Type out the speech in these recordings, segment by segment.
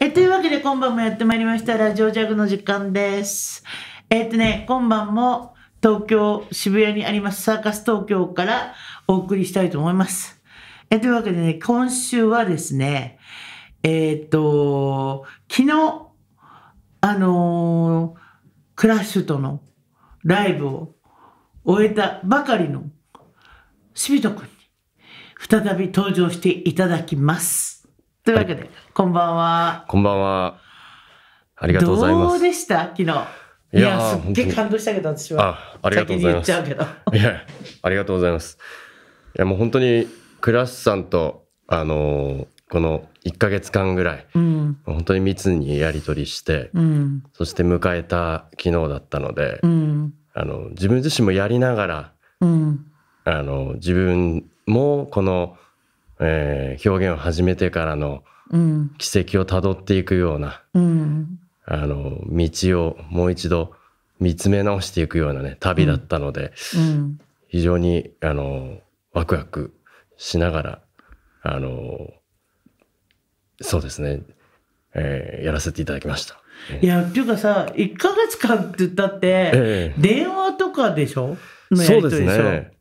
えというわけで今晩もやってまいりましたラジオジャグの時間です。えっ、ー、とね、今晩も東京、渋谷にありますサーカス東京からお送りしたいと思います。えというわけでね、今週はですね、えっ、ー、と、昨日、あのー、クラッシュとのライブを終えたばかりのしびとくんに再び登場していただきます。というわけで、はい、こんばんは。こんばんは。ありがとうございます。どうでした昨日。いやすっげえ感動したけど、私は。あ、ありがとうございます。いや、ありがとうございます。いや、もう本当に、クラスさんと、あのー、この1か月間ぐらい、うん、本当に密にやり取りして、うん、そして迎えた昨日だったので、うん、あの自分自身もやりながら、あの自分もこのえー、表現を始めてからの軌跡をたどっていくような、うん、あの道をもう一度見つめ直していくようなね旅だったので、うん、非常にあのワクワクしながらあのそうですね、えー、やらせていただきました。いやっていうかさ1か月間って言ったって、え電話とかでしょのやりでしょ、ね、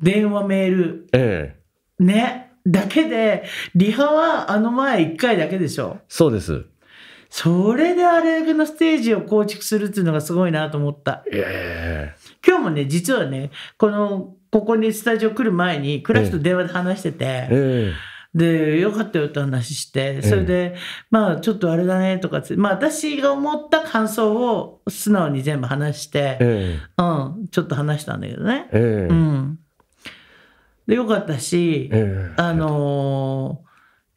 電話メール、ええね、だけで、リハはあの前1回だけでしょ。そうです。それであれだけのステージを構築するっていうのがすごいなと思った。今日もね、実はね、この、ここにスタジオ来る前に、クラスと電話で話してて、えー、で、よかったよって話して、それで、えー、まあ、ちょっとあれだねとかって、まあ、私が思った感想を素直に全部話して、うん、ちょっと話したんだけどね。うんでよかったし、えー、あの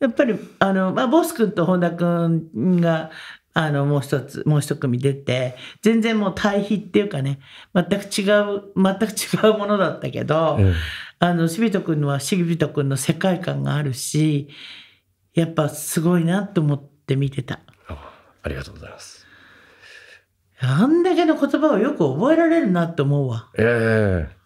ー、やっぱりあの、まあ、ボス君と本田君があのもう一つもう一組出て全然もう対比っていうかね全く違う全く違うものだったけど、えー、あのしびと君はしびと君の世界観があるしやっぱすごいなと思って見てた。ありがとうございます。あんだけの言葉をよく覚えられるなって思うわ。ええー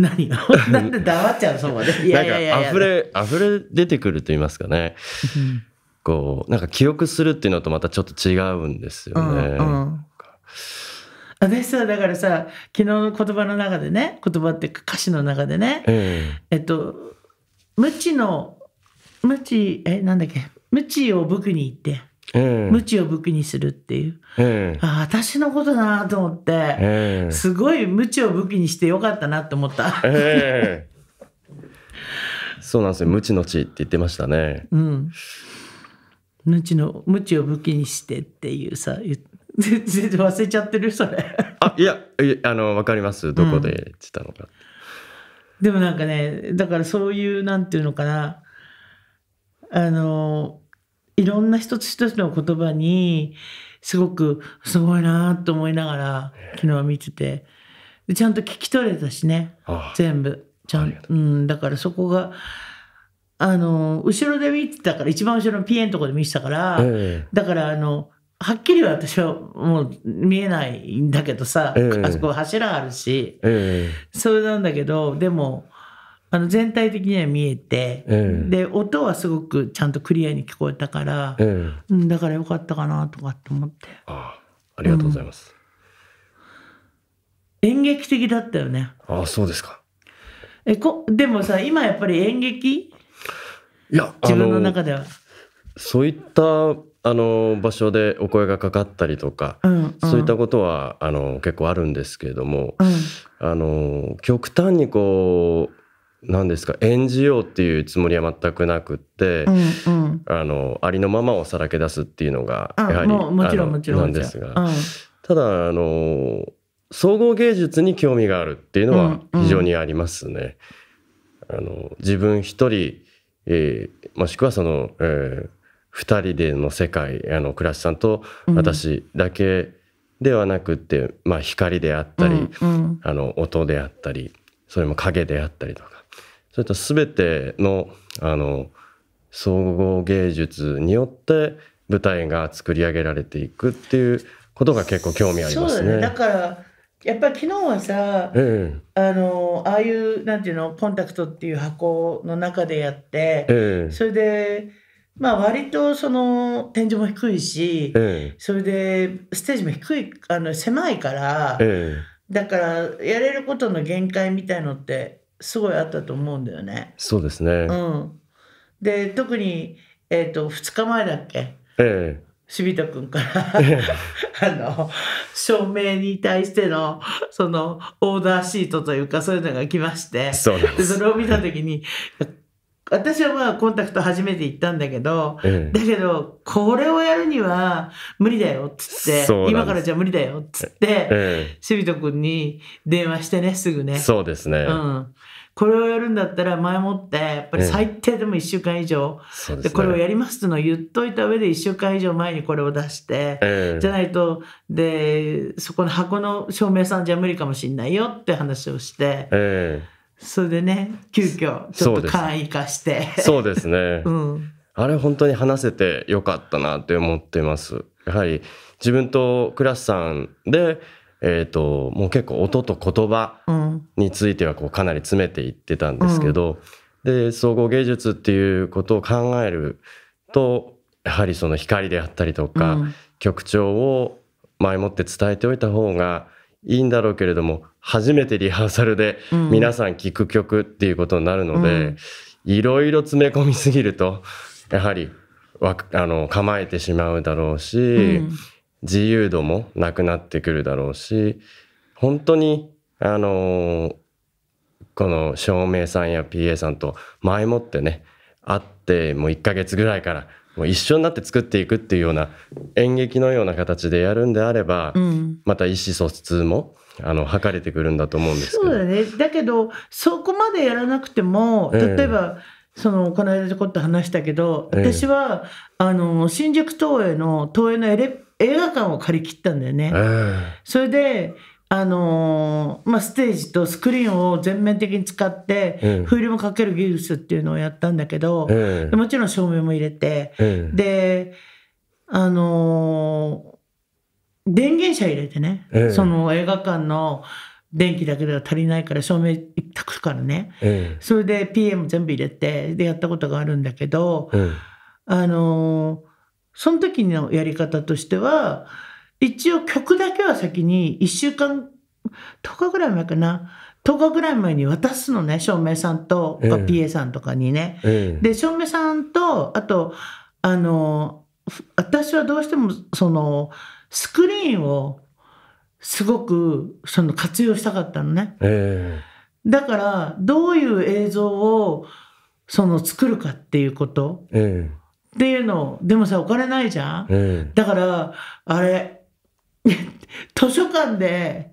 何が なんで黙っちゃうそこまで。いやいやいやか溢れ、溢れ出てくると言いますかね。こう、なんか記憶するっていうのとまたちょっと違うんですよね。うんうん、私さ、だからさ、昨日の言葉の中でね、言葉って歌詞の中でね、えー、えっと、無知の、無知、え、なんだっけ、無知を僕に言って、無知を武器にするっていう、えー、あ私のことだなと思って、えー、すごい無知を武器にしてよかったなと思った、えー、そうなんですよ無知の知って言ってましたね、うん、無知の無知を武器にしてっていうさ 全然忘れちゃってるそれあいやあの分かりますどこで言ってたのか、うん、でもなんかねだからそういうなんていうのかなあのいろんな一つ一つの言葉にすごくすごいなと思いながら昨日は見ててちゃんと聞き取れたしね全部ちゃん、うん、だからそこがあの後ろで見てたから一番後ろのピエのとこで見てたから、えだからあのはっきりは私はもう見えないんだけどさ、えあそこ柱あるし、えそれなんだけどでもあの全体的には見えて、えで音はすごくちゃんとクリアに聞こえたから、えん、だからよかったかなとかって思ってあありがとうございます、うん、演劇的だったよねああそうですかえこでもさ今やっぱり演劇いや自分の中ではそういったあの場所でお声がかかったりとか、うんうん、そういったことはあの結構あるんですけれども、うん、あの極端にこう何ですか演じようっていうつもりは全くなくって、うんうん、あのありのままをさらけ出すっていうのがやはりもちろんもちろんなんですが、うん、ただあの総合芸術に興味があるっていうのは非常にありますね。うんうん、あの自分一人、えー、もしくはその、えー、二人での世界あの倉石さんと私だけではなくて、うん、まあ、光であったり、うんうん、あの音であったりそれも影であったりとかそれと全てのあの総合芸術によって舞台が作り上げられていくっていうことが結構興味ありますね。だねだからやっぱり昨日はさ、うん、あのああいうなんていうのコンタクトっていう箱の中でやって、え、それでまあ割とその天井も低いし、それでステージも低いあの狭いから、だからやれることの限界みたいのってすごいあったと思うんだよね。そうですね、うん、で特に、えーと、2日前だっけ、ええ、柴田君から あの照明に対してのそのオーダーシートというかそういうのが来ましてそでそれを見た時に私はまあコンタクト初めて行ったんだけど、ええ、だけどこれをやるには無理だよっつって今からじゃ無理だよっつって、ええ、シビト君に電話してねすぐねそうですね、うん、これをやるんだったら前もってやっぱり最低でも1週間以上、ええ、で、これをやりますというのを言っといた上で1週間以上前にこれを出して、え、じゃないとでそこの箱の照明さんじゃ無理かもしんないよって話をして、それでね急遽ちょっと簡易化してそうですね、うん、あれ本当に話せてよかったなって思ってますやはり自分とクラスさんでえーと、もう結構音と言葉についてはこうかなり詰めていってたんですけど、うん、で総合芸術っていうことを考えるとやはりその光であったりとか、うん、曲調を前もって伝えておいた方がいいんだろうけれども初めてリハーサルで皆さん聴く曲っていうことになるので、いろいろ詰め込みすぎるとやはりわあの構えてしまうだろうし。うん自由度もなくなってくるだろうし本当にあのー、この照明さんや PA さんと前もってね会ってもう1ヶ月ぐらいからもう一緒になって作っていくっていうような演劇のような形でやるんであれば、うん、また意思疎通もあの図れてくるんだと思うんですけどそうだねだけどそこまでやらなくても例えば、えー、そのこの間ちょこっと話したけど私は、えー、あの新宿東映の東映のエレ映画館を借り切ったんだよね。えー、それであのー、まあ、ステージとスクリーンを全面的に使って、うん、フィルムかける技術っていうのをやったんだけど、えー、もちろん照明も入れて、えー、であのー、電源車入れてね、その映画館の電気だけでは足りないから照明一択からね、それで PM 全部入れてでやったことがあるんだけど、あのーその時のやり方としては、一応曲だけは先に1週間、10日ぐらい前かな、10日ぐらい前に渡すのね、照明さんと、え PA さんとかにね。えで、照明さんと、あと、あの、私はどうしても、その、スクリーンをすごくその活用したかったのね。えー、だからどういう映像をその作るかっていうこと、えっていうのでもさお金ないじゃん、うん、だからあれ 図書館で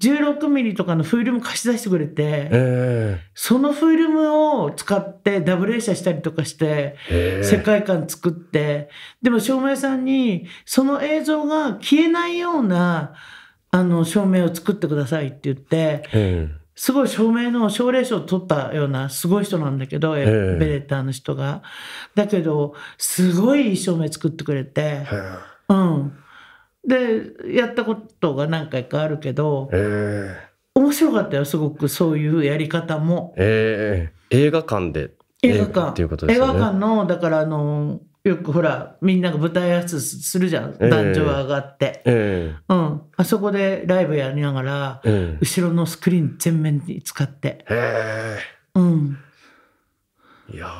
16ミリとかのフィルム貸し出してくれて、えー、そのフィルムを使ってダブル映写したりとかして、えー、世界観作ってでも照明さんにその映像が消えないようなあの照明を作ってくださいって言って、すごい証明の奨励賞を取ったようなすごい人なんだけど、えー、ベレッターの人がだけどすごい照明作ってくれて、うん、でやったことが何回かあるけど、えー、面白かったよすごくそういうやり方も。えー、映画館で映画館、ね、映画館のだからあのよくほらみんなが舞台挨拶するじゃん、壇上上がって、えー、うん、あそこでライブやりながら、えー、後ろのスクリーン全面に使ってへえ、うん、いや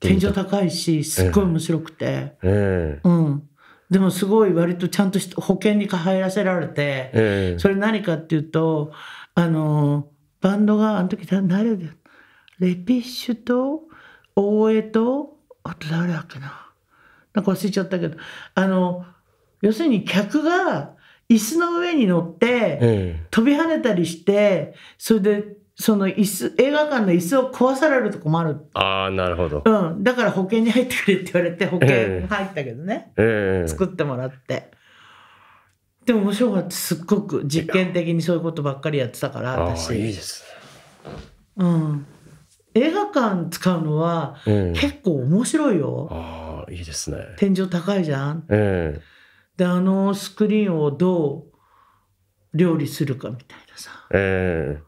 天井高いしすっごい面白くて、えー、うん、でもすごい割とちゃんと保険に入らせられて、それ何かっていうとあのバンドがあの時誰だレピッシュと大江とあと誰だっけななんか忘れちゃったけどあの要するに客が椅子の上に乗って、飛び跳ねたりしてそれでその椅子映画館の椅子を壊されるとこもあるあなるほど、うん、だから保険に入ってくれって言われて保険入ったけどね、え、作ってもらってでも面白かったすっごく実験的にそういうことばっかりやってたから私いいです、うん、映画館使うのは、結構面白いよ。あいいですね天井高いじゃん、えー、であのスクリーンをどう料理するかみたいなさ、え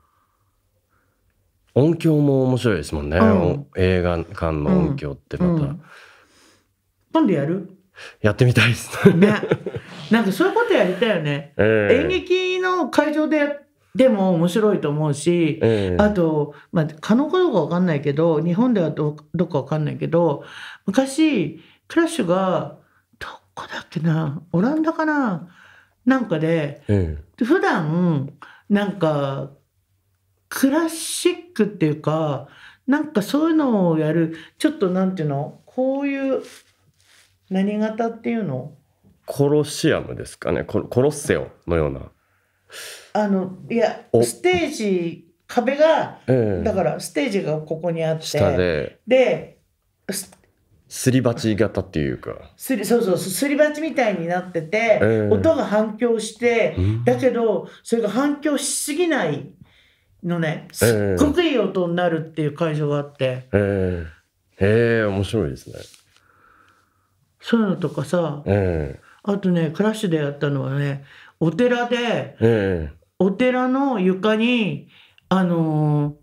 ー、音響も面白いですもんね、うん、映画館の音響ってまた、うんうん、今度やるやってみたいですねねなんかそういうことやりたいよね、えー、演劇の会場ででも面白いと思うし、えー、あと、まあ、可能かどうか分かんないけど日本ではどどっか分かんないけど昔クラッシュがどこだっけなオランダかななんかで、えー、普段なんかクラシックっていうかなんかそういうのをやるちょっとなんていうのこういう何型っていうのコロシアムですかねコロッセオのようなあのいやステージ壁が、えだからステージがここにあってですり鉢型っていうかすりそうそうすり鉢みたいになってて、え、音が反響して、だけどそれが反響しすぎないのねすっごくいい音になるっていう会場があって。ええ面白いですね。そういうのとかさ、あとねクラッシュでやったのはねお寺で、ええ、お寺の床にあの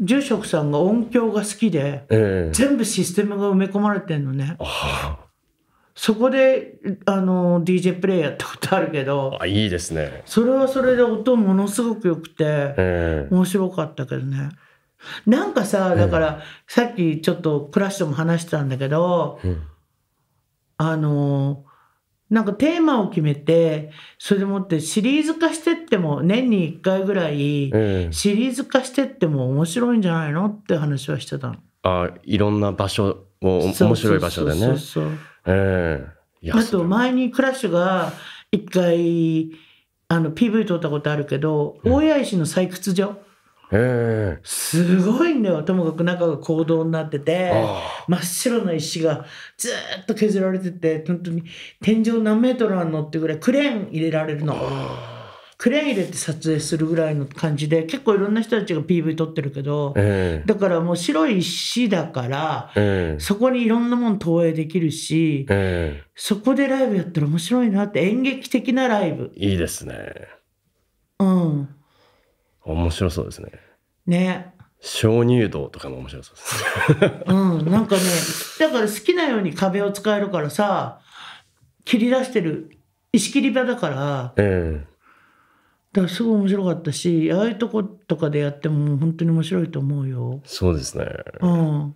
ー、住職さんが音響が好きで、え、全部システムが埋め込まれてんのね。そこであの DJ プレイやったことあるけどあいいですねそれはそれで音ものすごく良くて、面白かったけどねなんかさだから、さっきちょっとクラッシュとも話したんだけど、うん、あのなんかテーマを決めてそれでもってシリーズ化してっても年に1回ぐらいシリーズ化してっても面白いんじゃないのって話はしてたの。あいろんな場所を面白い場所でね。あと前にクラッシュが1回あの PV 撮ったことあるけど、うん、大谷石の採掘所。えすごいんだよともかく中が坑道になってて真っ白な石がずっと削られてて本当に天井何メートルあんのってぐらいクレーン入れられるの。クレーン入れて撮影するぐらいの感じで結構いろんな人たちが PV 撮ってるけど、だからもう白い石だから、そこにいろんなもの投影できるし、そこでライブやったら面白いなって演劇的なライブいいですねうん面白そうですね。ね。鍾乳洞とかも面白そうです。うん、なんかね、だから好きなように壁を使えるからさ、切り出してる、石切り場だから、ええだからすごい面白かったし、ああいうとことかでやっても本当に面白いと思うよ。そうですね。うん。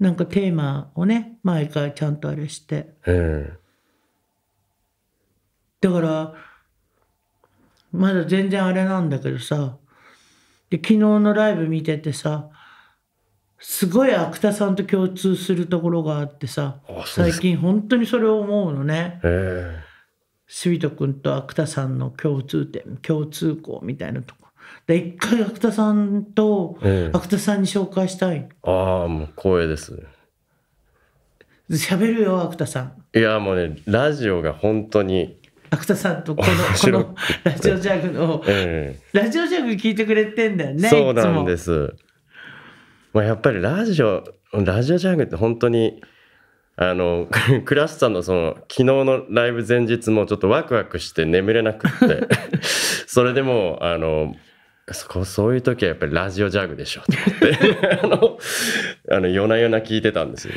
なんかテーマをね、毎回ちゃんとあれして。ええだから、まだ全然あれなんだけどさで昨日のライブ見ててさすごい芥田さんと共通するところがあってさ最近本当にそれを思うのね。杉戸君と芥田さんの共通点共通項みたいなとこで一回芥田さんと芥田さんに紹介したい、ええ、ああもう光栄です喋るよ芥田さんいやもうねラジオが本当に芥さんとこのこのラジオジャグの、ええ、ラジオジャグ聞いてくれてんだよねそうなんです、まあ、やっぱりラジオラジオジャグって本当にあのクラスさんのその昨日のライブ前日もちょっとワクワクして眠れなくって それでもあのそそういう時はやっぱりラジオジャグでしょと思って あの夜な夜な聞いてたんですよ。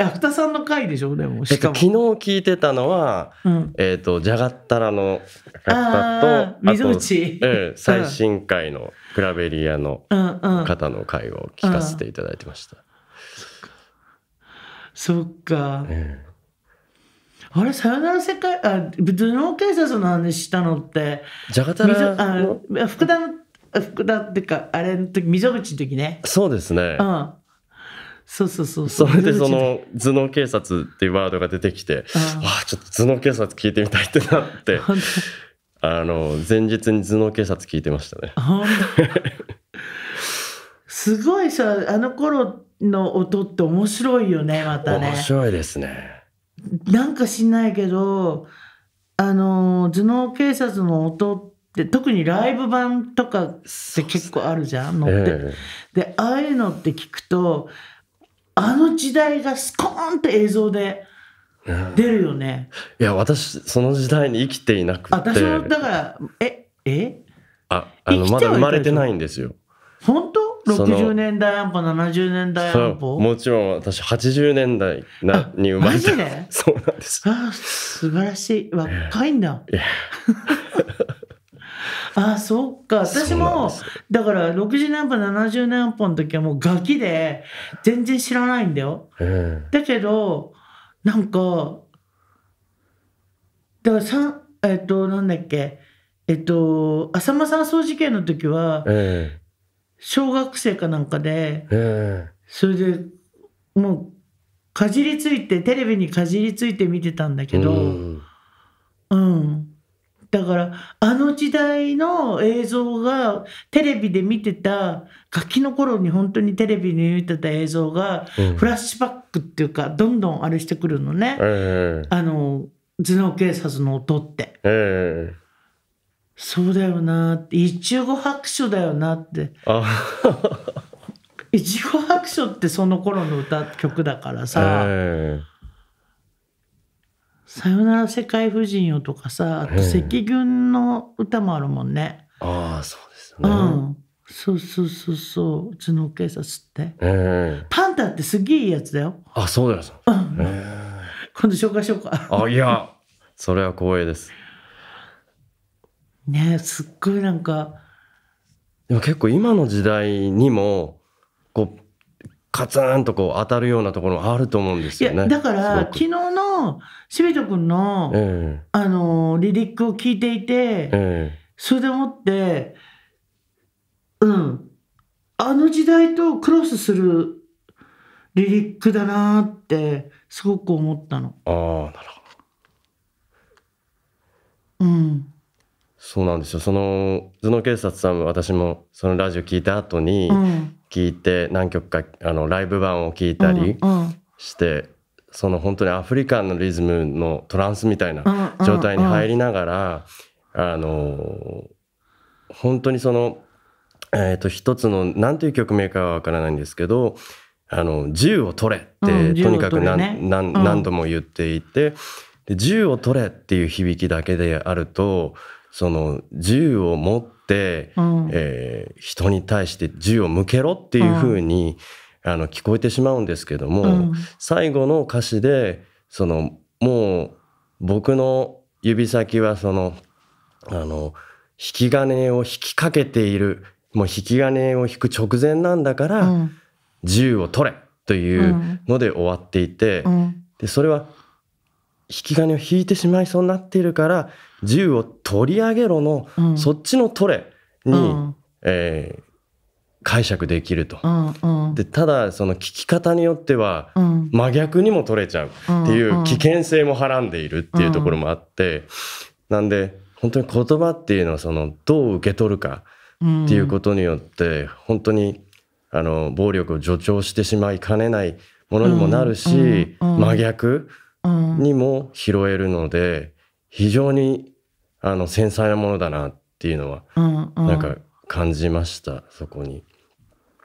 あふたさんの回でしょでもしかも、えっと、昨日聞いてたのは、うん、えー、とじゃがったらの方と水内、えー、最新回のクラベリアの方の回を聞かせていただいてました。そっか、えー、あれさよなら世界あ頭脳警察の話したのってじゃがたらの福田の福田っていうかあれの時溝口の時ねそうですねうんそうそうそうそれでその頭脳警察っていうワードが出てきてああちょっと頭脳警察聞いてみたいってなってあの前日に頭脳警察聞いてましたねすごいさあの頃の音って面白いよねまたね面白いですねなんかしないけどあの頭脳警察の音ってで特にライブ版とかって結構あるじゃん、ね、乗って。でああいうのって聞くとあの時代がスコーンって映像で出るよね。いや私その時代に生きていなくて私もだからええああのまだ生まれてないんですよ。本当60年代安保70年代安保もちろん私80年代なに生まれてマジで そうなんですあ素晴らしい若いんだ。あそっか私もだから60年歩70年歩の時はもうガキで全然知らないんだよ。だけどなんかだから3えっとなんだっけえっと浅間山荘事件の時は、小学生かなんかで、えー、それでもうかじりついてテレビにかじりついて見てたんだけどうんだからあの時代の映像がテレビで見てたガキの頃に本当にテレビに見てた映像が、フラッシュバックっていうかどんどんあれしてくるのね、えー、あの頭脳警察の音って。えーそうだよなって一語白書だよなって一語白書ってその頃の歌曲だからさ、えーさよなら世界婦人よ」とかさあと赤軍の歌もあるもんね。ああそうですね。うんそうそうそうそう、うちの警察って。えー、パンダってすげえいいやつだよ。あ、そうだよ、うん、えー、今度紹介しようか。あ、いや、それは光栄です。ねすっごいなんか。でも結構今の時代にも、こう、カツーンとこう当たるようなところあると思うんですよね。だから昨日のしべと君の、えー、あのリリックを聞いていて、えー、それでもってうんあの時代とクロスするリリックだなってすごく思ったの。ああなるほどうんそうなんですよその頭脳警察さんも私もそのラジオ聞いた後に聞いて、何曲かあのライブ版を聞いたりして、その本当にアフリカンのリズムのトランスみたいな状態に入りながら、あの本当にその、えー、と一つの何という曲名かはわからないんですけどあの銃を取れって、うん、とにかく何ね、何度も言っていて、で銃を取れっていう響きだけであるとその銃を持って、うん、えー、人に対して銃を向けろっていうふうに、うん、あの聞こえてしまうんですけども、うん、最後の歌詞でそのもう僕の指先はそのあの引き金を引きかけているもう引き金を引く直前なんだから、銃を取れというので終わっていて、でそれは引き金を引いてしまいそうになっているから銃を取り上げろの、うん、そっちの取れに、うん、えー、解釈できると、うんうん、でただその聞き方によっては真逆にも取れちゃうっていう危険性もはらんでいるっていうところもあって、なんで本当に言葉っていうのはそのどう受け取るかっていうことによって本当にあの暴力を助長してしまいかねないものにもなるし、真逆にも拾えるので非常にあの繊細なものだなっていうのは、なんか感じました、うんうん、そこに。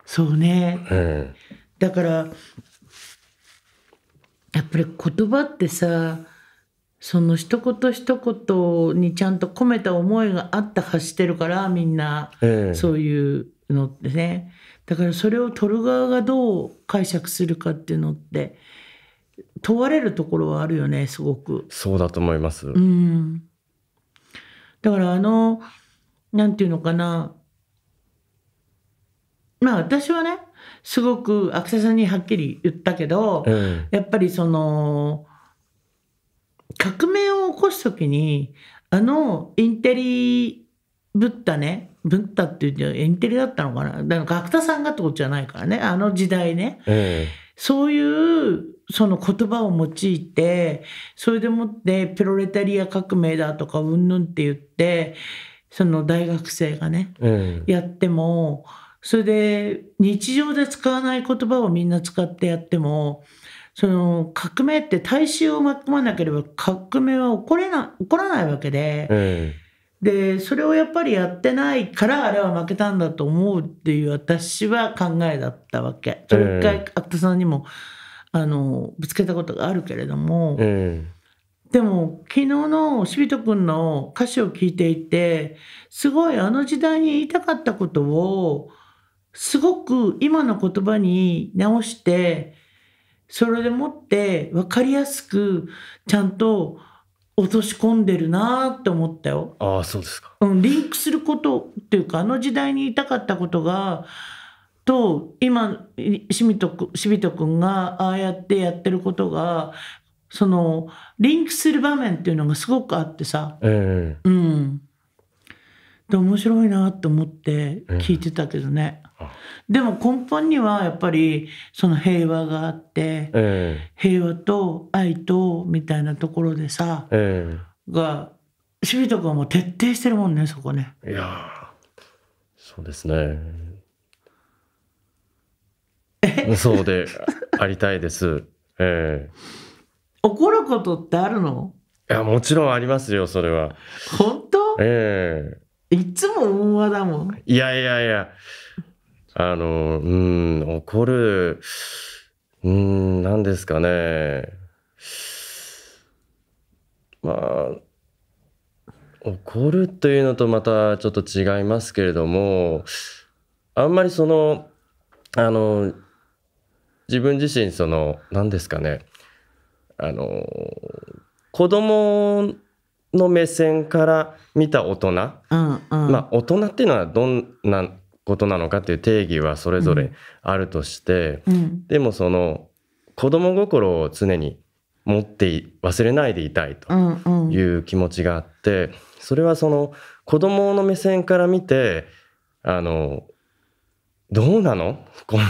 そうね、うん、だからやっぱり言葉ってさその一言一言にちゃんと込めた思いがあった発してるからみんな、えそういうのってねだからそれを取る側がどう解釈するかっていうのって問われるところはあるよねすごく。そうだと思います、うん、だからあの何て言うのかなまあ私はねすごくアクセさんにはっきり言ったけど、うん、やっぱりその革命を起こすときにあのインテリブッダねブッダっていうインテリだったのかなだから角田さんがってことじゃないからねあの時代ね。うんそういうその言葉を用いてそれでもってプロレタリア革命だとかうんぬんって言ってその大学生がね、うん、やってもそれで日常で使わない言葉をみんな使ってやってもその革命って大衆を巻き込まなければ革命は起これな起こらないわけで。うんでそれをやっぱりやってないからあれは負けたんだと思うっていう私は考えだったわけそれ一回アクタさんにも、あのぶつけたことがあるけれども、えー、でも昨日のしびとくんの歌詞を聞いていてすごいあの時代に言いたかったことをすごく今の言葉に直してそれでもって分かりやすくちゃんと落とし込んでるなって思ったよ。ああそうですか、うん、リンクすることっていうかあの時代に言いたかったことがと今しみとしとくんがああやってやってることがそのリンクする場面っていうのがすごくあってさ、えー、うんで面白いなと思って聞いてたけどね。えーでも根本にはやっぱりその平和があって、えー、平和と愛とみたいなところでさ、えー、が守備とかも徹底してるもんねそこね。いやそうですね。そうでありたいです。ええー、怒ることってあるのいやもちろんありますよそれは。本当ええー、いつも温和だもん。いやいやいや。あの、うん、怒る、うん、なんですかね。まあ、怒るというのとまたちょっと違いますけれども、あんまりその、あの、自分自身、その、何ですかね。あの、子供の目線から見た大人、うんうん、まあ大人っていうのはどんなことなのかっていう定義はそれぞれあるとして、うんうん、でもその子供心を常に持って忘れないでいたいという気持ちがあって、うんうん、それはその子供の目線から見てあのどうなのこの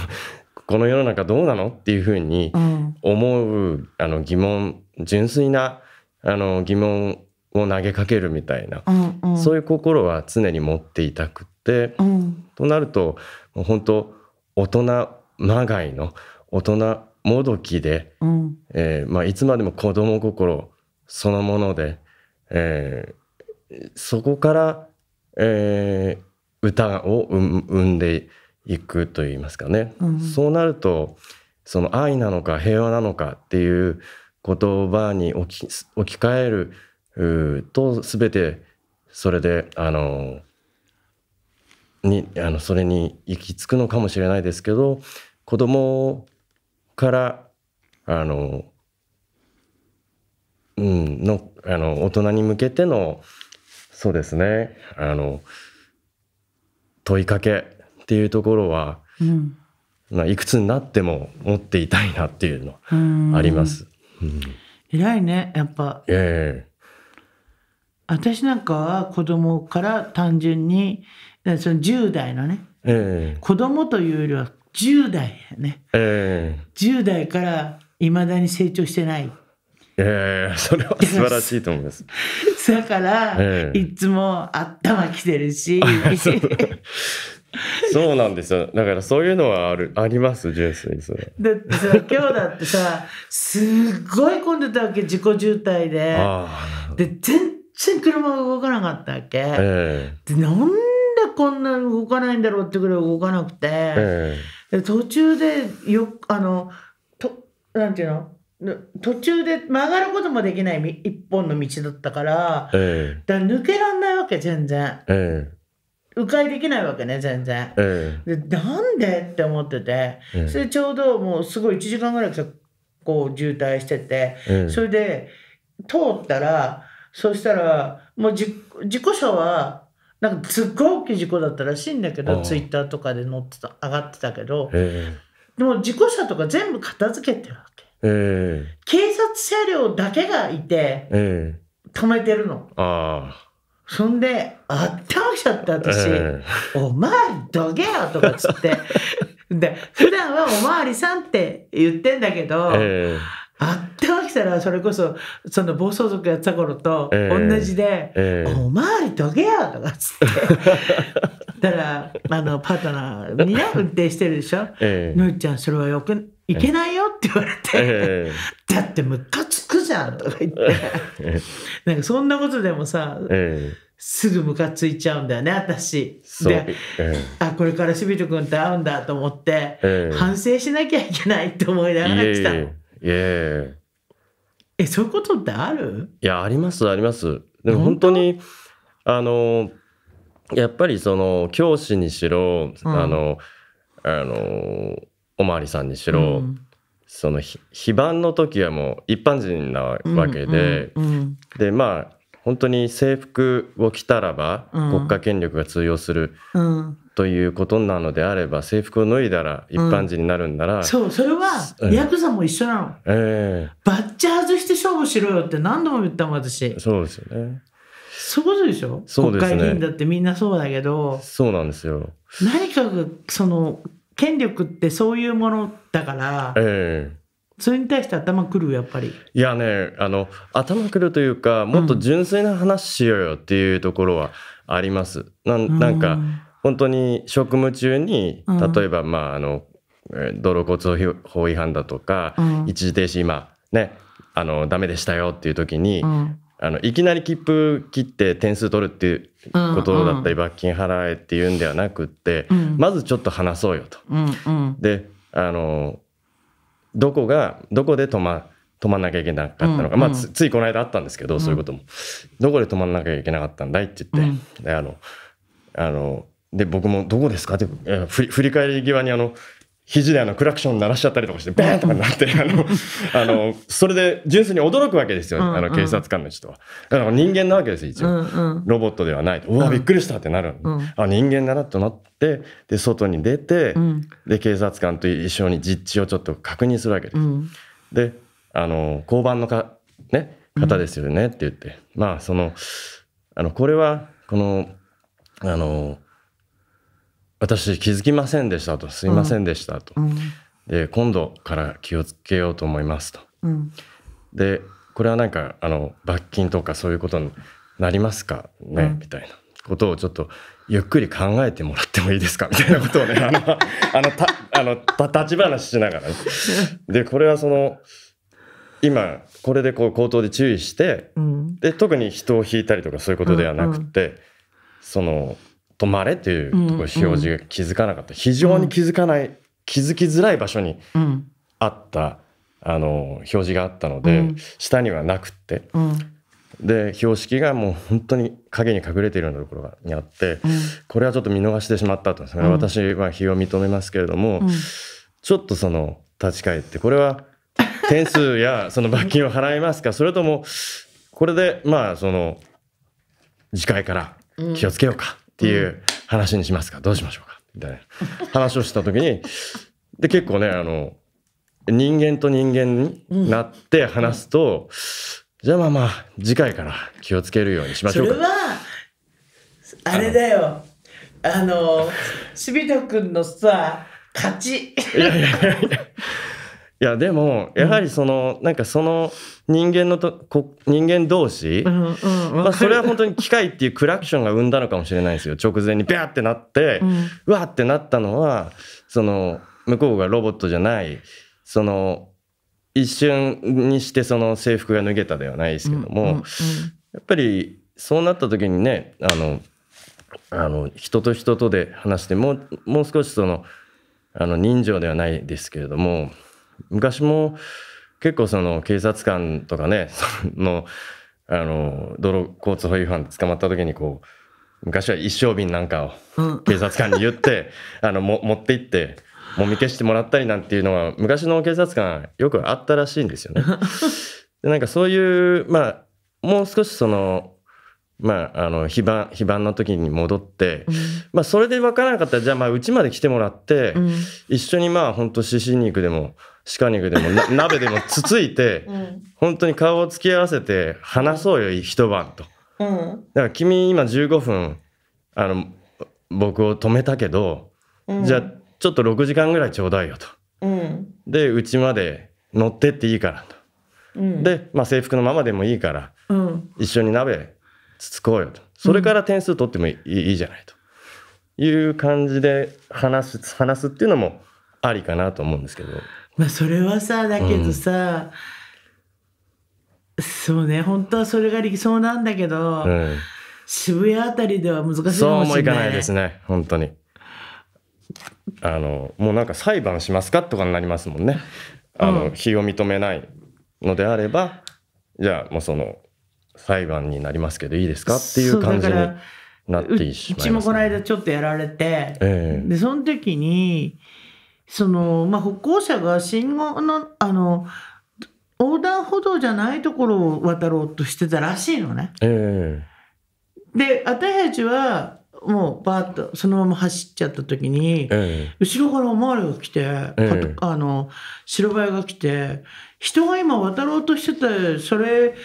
この世の中どうなのっていうふうに思う、うん、あの疑問純粋なあの疑問を投げかけるみたいな、うんうん、そういう心は常に持っていたく、うん、となるともう本当大人まがいの大人もどきで、うん、えー、まあ、いつまでも子供心そのもので、えー、そこから、えー、歌を生んでいくといいますかね、うん、そうなるとその愛なのか平和なのかっていう言葉に置き置き換えると全てそれであのにあのそれに行き着くのかもしれないですけど子供からあの、うん、のあの大人に向けてのそうですねあの問いかけっていうところは、うん、まあ、いくつになっても持っていたいなっていうのはあります。うん、偉いねやっぱ、えー、私なんかは子供から単純にその10代のね、えー、子供というよりは10代やね、えー、10代からいまだに成長してない。えー、それは素晴らしいと思います。だから、えー、いつも頭きてるし。そうなんですよ。だからそういうのはある、あります、純粋にそれ。だってさ、今日だってさ、すっごい混んでたわけ、自己渋滞で。で、全然車が動かなかったわけ。えー、で、なんこんな動かないんだろうってぐらい動かなくて、えー、途中でよあのとなんていうの途中で曲がることもできない一本の道だったからえー、だから抜けらんないわけ全然、えー、迂回できないわけね全然、えー、でなんでって思ってて、それちょうどもうすごい1時間ぐらい結構渋滞してて、それで通ったらそしたらもう事故車はなんかすっごい大きい事故だったらしいんだけど、ツイッターとかで載ってた上がってたけど、えー、でも事故車とか全部片付けてるわけ、えー、警察車両だけがいて、えー、止めてるのそんであったまきちゃった私、お前どげやとかっつってで普段は「おまわりさん」って言ってんだけど、あってはきたらそれこそその暴走族やってた頃と同じで「えーえー、おまわりとけよ」とかっつってだからあのパートナーみんな運転してるでしょ「えー、のいちゃんそれはよくいけないよ」って言われて、えー、だってムカつくじゃん」とか言ってなんかそんなことでもさ、すぐムカついちゃうんだよね私。で、えー、あこれからしびる君と会うんだと思って、反省しなきゃいけないと思いながら来たの。ええ。え、そういうことってあるいや、あります、あります。でも本当に、当あの、やっぱりその、教師にしろ、うん、あの、あの、おまわりさんにしろ、うんその非番の時はもう一般人なわけで、うんうんうん、でまあ本当に制服を着たらば国家権力が通用するということなのであれば制服を脱いだら一般人になるんなら、うん、そうそれはヤクザも一緒なの、えー、バッチ外して勝負しろよって何度も言ったもん私そうですよねそういうことでしょそうです、ね、国会議員だってみんなそうだけどそうなんですよ何かがその権力ってそういうものだから、えー、それに対して頭くるやっぱりいやねあの頭くるというかもっと純粋な話しようよっていうところはあります、うん、なんか、本当に職務中に、例えば、まあ、あの、道路交通法違反だとか、一時停止今、ね、あの、ダメでしたよっていう時に、あのいきなり切符切って点数取るっていうことだったり、罰金払えっていうんではなくって、まずちょっと話そうよと。であのどこがどこで止ま止まんなきゃいけなかったのか、まあ、ついこの間あったんですけど、そういうことも「どこで止まんなきゃいけなかったんだい?」って言って、であのあので、僕もどこですかって、振り返り際にあの、肘であのクラクション鳴らしちゃったりとかして、バーンとかなって、あの、あの、それで純粋に驚くわけですよ、あの警察官の人は。だから人間なわけですよ、一応。ロボットではないと。うわ、びっくりしたってなる。あ、人間だなとなって、で、外に出て、で、警察官と一緒に実地をちょっと確認するわけです。で、あの、交番のか、ね、方ですよねって言って、まあ、その、あの、これは、この、あの、私気づきませんでしたとすいませんでしたと、で今度から気をつけようと思いますと、でこれはなんかあの罰金とかそういうことになりますかね、みたいなことをちょっとゆっくり考えてもらってもいいですか みたいなことをねあのあのたあのた立ち話しながら、ね、でこれはその今これでこう口頭で注意して、うん、で特に人を引いたりとかそういうことではなくて、うんうん、その止まれというところ表示が気づかなかった、非常に気づかない、気づきづらい場所にあった、あの表示があったので、下にはなくって、で標識がもう本当に影に隠れているようなところにあって、これはちょっと見逃してしまったと、ね私は非を認めますけれども、ちょっとその立ち返ってこれは点数やその罰金を払いますかそれともこれでまあその次回から気をつけようか、っていう話にしますか、どうしましょうかみたいな話をした時に、で、結構ね、あの、人間と人間になって話すと、じゃあまあまあ、次回から気をつけるようにしましょうか。それは、あれだよ。あの、しびとくんのさ、勝ち。いやいやいや。いやでもやはりその、うん、なんかその人間のとこ人間同士、うんうん、まあ、それは本当に機械っていうクラクションが生んだのかもしれないですよ直前にビャーってなって、うわってなったのはその向こうがロボットじゃないその一瞬にしてその制服が脱げたではないですけども、うんうんうん、やっぱりそうなった時にねあのあの人と人とで話してもうもう少しそのあの人情ではないですけれども昔も結構その警察官とかね、の、あの、道路交通法違反捕まった時にこう、昔は一升瓶なんかを警察官に言って、うん、あのも持って行ってもみ消してもらったりなんていうのは昔の警察官よくあったらしいんですよね。でなんかそういうまあもう少しそのまああの非番非番の時に戻って、うん、まあそれで分からなかったらじゃあまあうちまで来てもらって、うん、一緒にまあほんと獅子肉でも鹿肉でも鍋でもつついて、うん、本当に顔を突き合わせて話そうよ一晩と、うん、だから君今15分あの僕を止めたけど、うん、じゃあちょっと6時間ぐらいちょうだいよと、うん、でうちまで乗ってっていいからと、うん、で、まあ、制服のままでもいいから、うん、一緒に鍋つつこうよとそれから点数取ってもいい,、いいじゃないという感じで話す話すっていうのもありかなと思うんですけど。まあ、それはさだけどさ、うん、そうね本当はそれが理想なんだけど、うん、渋谷あたりでは難しいかもしれないそうもいかないですね本当にあのもうなんか裁判しますかとかになりますもんねあの、うん、非を認めないのであればじゃあもうその裁判になりますけどいいですかっていう感じになってしまいます、ね、うちもこの間ちょっとやられて、えー、でその時にその、まあ、歩行者が信号の、あの、横断歩道じゃないところを渡ろうとしてたらしいのね。えー、で、私たちは、もうバーッとそのまま走っちゃった時に、えー、後ろからお巡りが来て、えー、あの白バイが来て人が今渡ろうとしててそれ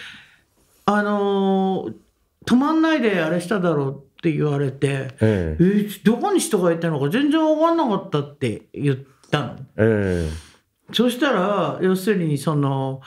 あの止まんないであれしただろうって言われて、えー、どこに人がいたのか全然分かんなかったって言って。たの。えー、そしたら要するにその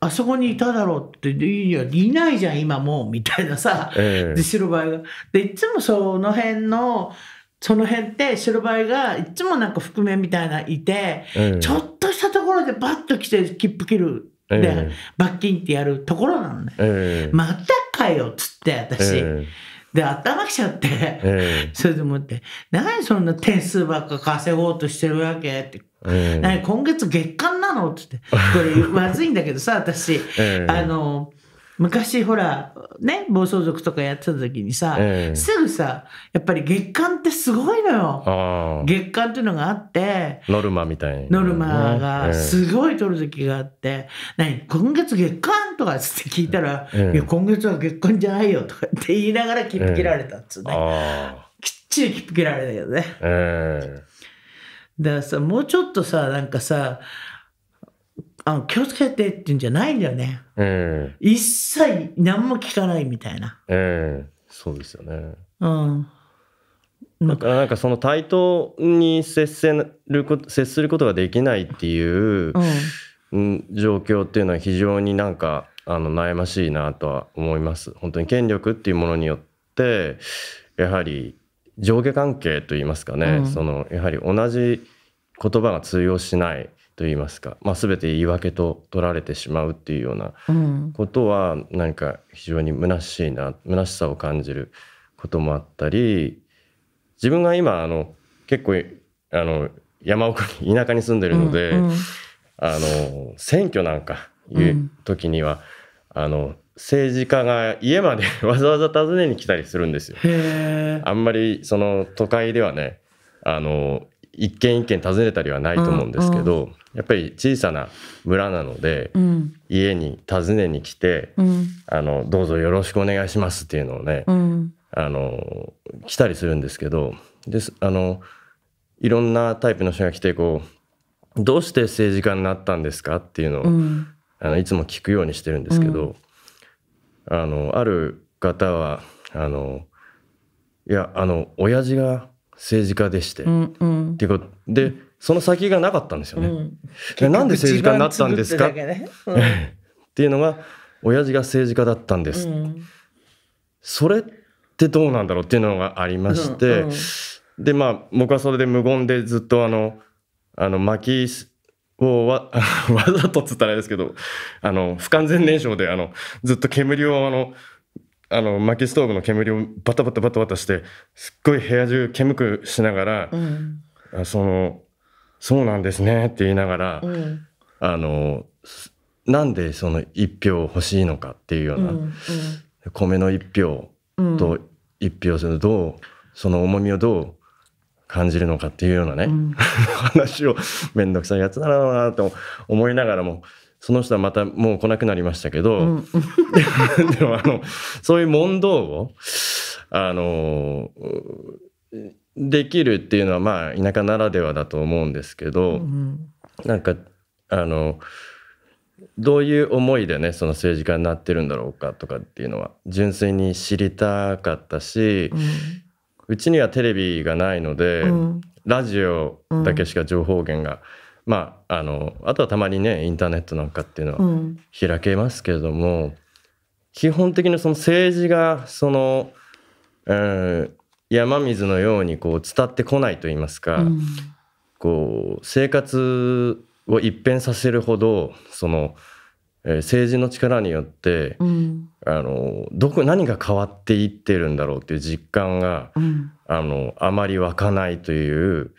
あそこにいただろうって言いは、いないじゃん今もうみたいなさ、えー、で白バイが。でいつもその辺のその辺って白バイがいつもなんか覆面みたいないて、えー、ちょっとしたところでバッと来て切符切るで、えー、罰金ってやるところなのね、えー、またかよっつって私、えー、で、頭きちゃって、えー、それでもって、何そんな点数ばっか稼ごうとしてるわけって。えー、今月月間なのって言って、これまずいんだけどさ、私、えー、あの、昔ほら、ね暴走族とかやってた時にさ、えー、すぐさやっぱり月間ってすごいのよ月間っていうのがあってノルマみたいに。ノルマがすごい取る時があって「えー、今月月間?」とかっつって聞いたら「えー、いや今月は月間じゃないよ」とかって言いながら切符切られたっつうね、きっちり切符切られたけどね。だからさもうちょっとさなんかさあの気をつけてって言うんじゃないんだよね、うん、一切何も聞かないみたいな、うん、そうですよねうんなんかなんかその対等に接せること接することができないっていう、うん、状況っていうのは非常になんかあの悩ましいなとは思います本当に権力っていうものによってやはり上下関係といいますかね、うん、そのやはり同じ言葉が通用しないと言いますか、まあ、全て言い訳と取られてしまうっていうようなことは、何か非常に虚しいな虚しさを感じることもあったり自分が今あの結構あの山奥に田舎に住んでるので、うんうん、あの選挙なんかいう時には、うん、あの政治家が家まで わざわざ訪ねに来たりするんですよ。あんまりその都会ではねあの一軒一軒訪ねたりはないと思うんですけど、うん、やっぱり小さな村なので、うん、家に訪ねに来て、うん、あのどうぞよろしくお願いしますっていうのをね、あの来たりするんですけどですあのいろんなタイプの人が来てこうどうして政治家になったんですかっていうのを、あのいつも聞くようにしてるんですけど、あのある方はあのいやあの親父が政治家でして、うんうん、っていうことでその先がなかったんですよね、うん、なんで政治家になったんですか、ねうん、っていうのが親父が政治家だったんです、うん、それってどうなんだろうっていうのがありまして、うんうん、でまあ僕はそれで無言でずっとあのあの巻をわ わざとっつったらあれですけどあの不完全燃焼であのずっと煙をあのあの薪ストーブの煙をバタバタバタバタしてすっごい部屋中煙くしながら、うん、あそのそうなんですねって言いながら、うん、あのなんでその一票欲しいのかっていうような、うんうん、米の一票と一票するとどうその重みをどう感じるのかっていうようなね、うん、話を面倒くさいやつだなと思いながらもその人はまたもう来なくなりましたけど、うん、でもあのそういう問答をあのできるっていうのはまあ田舎ならではだと思うんですけど、うん、なんかあのどういう思いでねその政治家になってるんだろうかとかっていうのは純粋に知りたかったし、うん、ちにはテレビがないので、うん、ラジオだけしか情報源が。うんまあ、あのあとはたまにねインターネットなんかっていうのは開けますけれども、うん、基本的にその政治がその、うん、山水のようにこう伝ってこないと言いますか、うん、こう生活を一変させるほどその、えー、政治の力によって、うん、あのどこ何が変わっていってるんだろうっていう実感が、あのあまり湧かないという。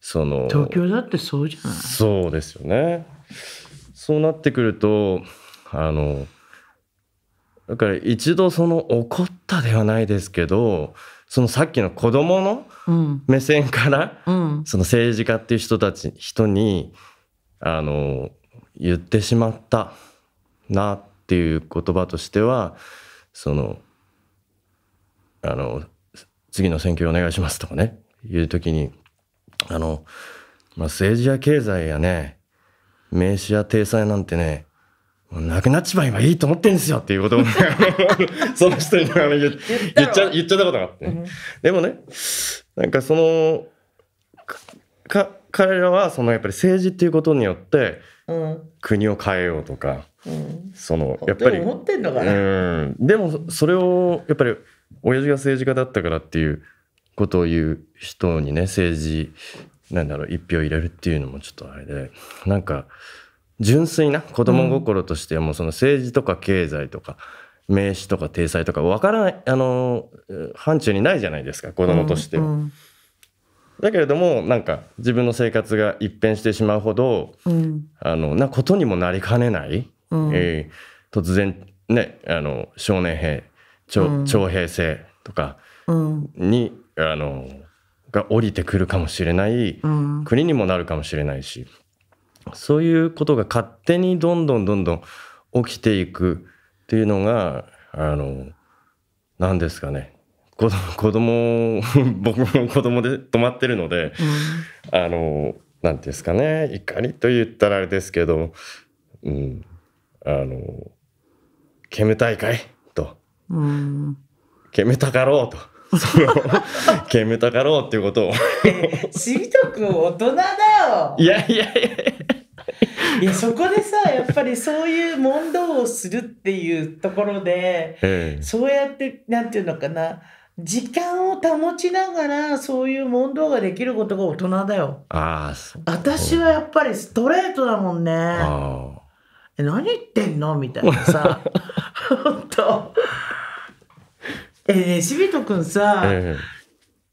その東京だってそうじゃないそうですよねそうなってくるとあのだから一度その怒ったではないですけどそのさっきの子どもの目線から、うん、その政治家っていう人たち人にあの言ってしまったなっていう言葉としてはそのあの次の選挙お願いしますとかねいう時にあの、まあ、政治や経済やね、名刺や体裁なんてね、なくなっちまえばいいと思ってんですよっていうことを、ね、その人に言言っちゃ言っちゃったことがあって、うん、でもねなんかそのか彼らはそのやっぱり政治っていうことによって、国を変えようとか、うん、そのやっぱり思ってんのかな、うん、でもそれをやっぱり親父が政治家だったからっていうことを言う人にね政治なんだろう一票入れるっていうのもちょっとあれでなんか純粋な子供心としてはもうその政治とか経済とか、名詞とか体裁とか分からないあの範疇にないじゃないですか子供としては。うんうん、だけれどもなんか自分の生活が一変してしまうほど、うん、あのなことにもなりかねない、うん、えー、突然ねあの少年兵徴,、兵制とかにあのが降りてくるかもしれない、うん、国にもなるかもしれないしそういうことが勝手にどんどんどんどん起きていくっていうのがあの何ですかね子供 僕も子供で止まってるので、うん、あの何ですかね怒りと言ったらあれですけど、うん、あの煙たいかいと、うん、煙たかろうと。その、煙たかろうっていうことを。しみとくん大人だよ。いやいやいやいや。そこでさやっぱりそういう問答をするっていうところで、ええ、そうやってなんていうのかな時間を保ちながらそういう問答ができることが大人だよ。ああ私はやっぱりストレートだもんね。あ何言ってんのみたいなさ 本当えー、ね、しみとくんさ、えー、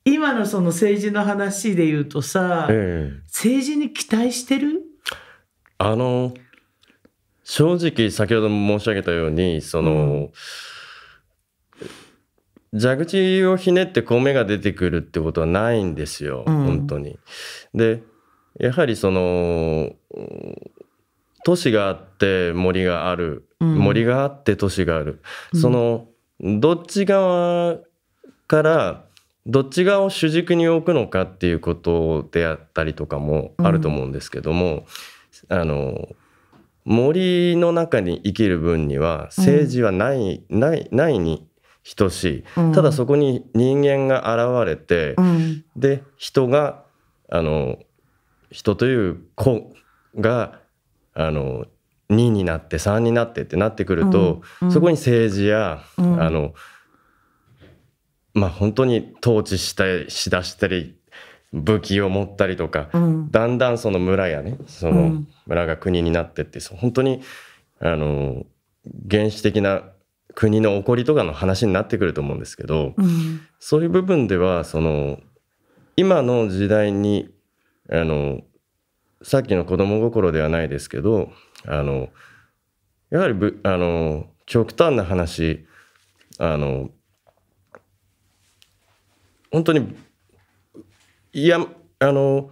今のその政治の話で言うとさ、えー、政治に期待してるあの正直先ほども申し上げたようにその、うん、蛇口をひねって米が出てくるってことはないんですよ、うん、本当に。でやはりその都市があって森がある、うん、森があって都市がある、そのどっち側からどっち側を主軸に置くのかっていうことであったりとかもあると思うんですけども、うん、あの森の中に生きる分には政治はない、うん、ないないに等しい、うん、ただそこに人間が現れて、うん、で人があの人という子があの2になって3になってってなってくると、うんうん、そこに政治や、うん、あのまあ本当に統治したりしだしたり武器を持ったりとか、うん、だんだんその村やねその村が国になってって本当にあの原始的な国の起こりとかの話になってくると思うんですけど、うん、そういう部分ではその今の時代にあのさっきの子供心ではないですけどあのやはりぶあの極端な話あの本当にいやあの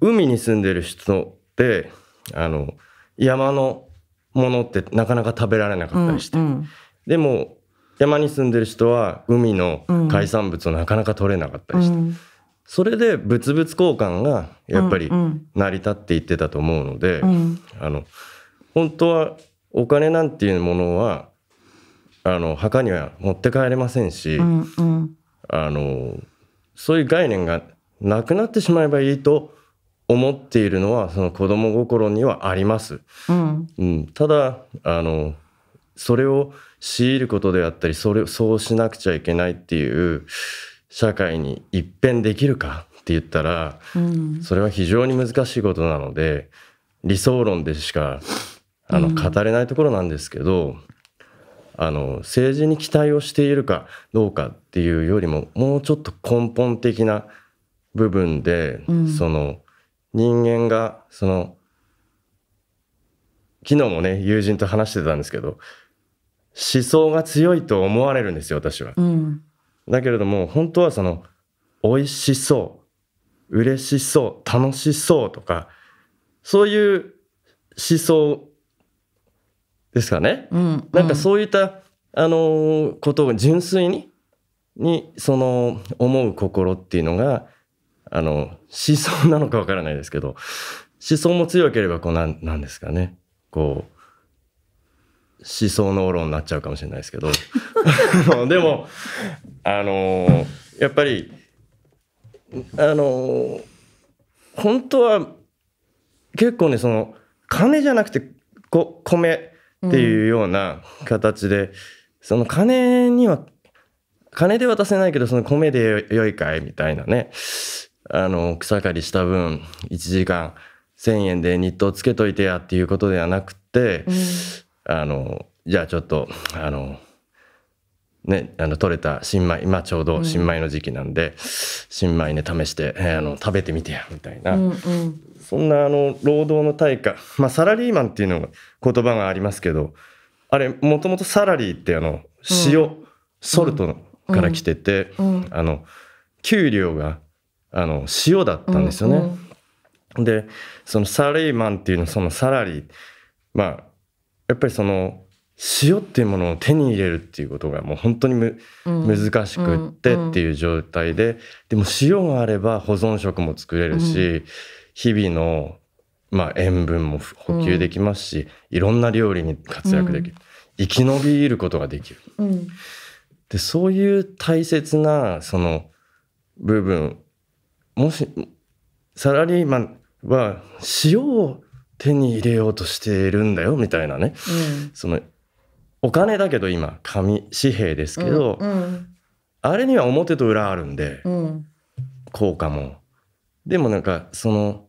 海に住んでる人ってあの山のものってなかなか食べられなかったりして、うんうん、でも山に住んでる人は海の海産物をなかなか取れなかったりして、うん、それで物々交換がやっぱり成り立っていってたと思うので、うんうん、あの。本当はお金なんていうものはあの墓には持って帰れませんし、うんうん、あのそういう概念がなくなってしまえばいいと思っているのはその子供心にはあります。うん、うん、ただあのそれを強いることであったりそれそうしなくちゃいけないっていう社会に一変できるかって言ったら、うん、それは非常に難しいことなので理想論でしかあの語れないところなんですけど、うん、あの政治に期待をしているかどうかっていうよりももうちょっと根本的な部分で、うん、その人間がその昨日もね友人と話してたんですけど思想が強いと思われるんですよ私は、うん、だけれども本当はその美味しそう嬉しそう楽しそうとかそういう思想ですかね、うん、なんかそういった、あのことを純粋ににその思う心っていうのがあの思想なのかわからないですけど思想も強ければこうなんなんですかねこう思想の愚ロになっちゃうかもしれないですけど でもあのやっぱりあの本当は結構ねその金じゃなくてこ米っていうような形で、その金には、金で渡せないけど、その米でよいかいみたいなね。あの、草刈りした分、1時間1000円で日当つけといてやっていうことではなくて、うん、あの、じゃあちょっと、あの、ね、あの取れた新米今ちょうど新米の時期なんで、うん、新米ね試して、えー、あの食べてみてやみたいな、うんうん、そんなあの労働の対価、まあ、サラリーマンっていうの言葉がありますけどあれもともとサラリーってあの塩、うん、ソルトから来てて、うん、あの給料があの塩だったんですよね。うんうん、でそのサラリーマンっていうのそのサラリーまあやっぱりその塩っていうものを手に入れるっていうことがもう本当にむ、うん、難しくってっていう状態で、うん、でも塩があれば保存食も作れるし、うん、日々の、まあ、塩分も補給できますし、いろんな料理に活躍できる、生き延びることができる、でそういう大切なその部分もしサラリーマンは塩を手に入れようとしているんだよみたいなね、そのお金だけど今紙紙幣ですけど、うんうん、あれには表と裏あるんで、うん、効果もでもなんかその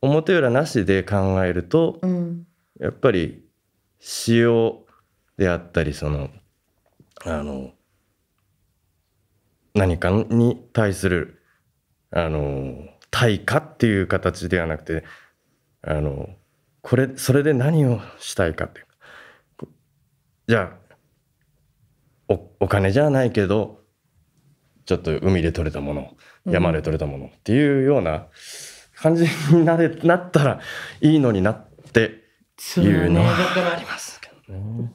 表裏なしで考えると、うん、やっぱり塩であったりそのあの何かに対するあの対価っていう形ではなくてあのこれそれで何をしたいかってじゃあおお金じゃないけどちょっと海で採れたもの山で採れたものっていうような感じになれなったらいいのになっていうのはあります。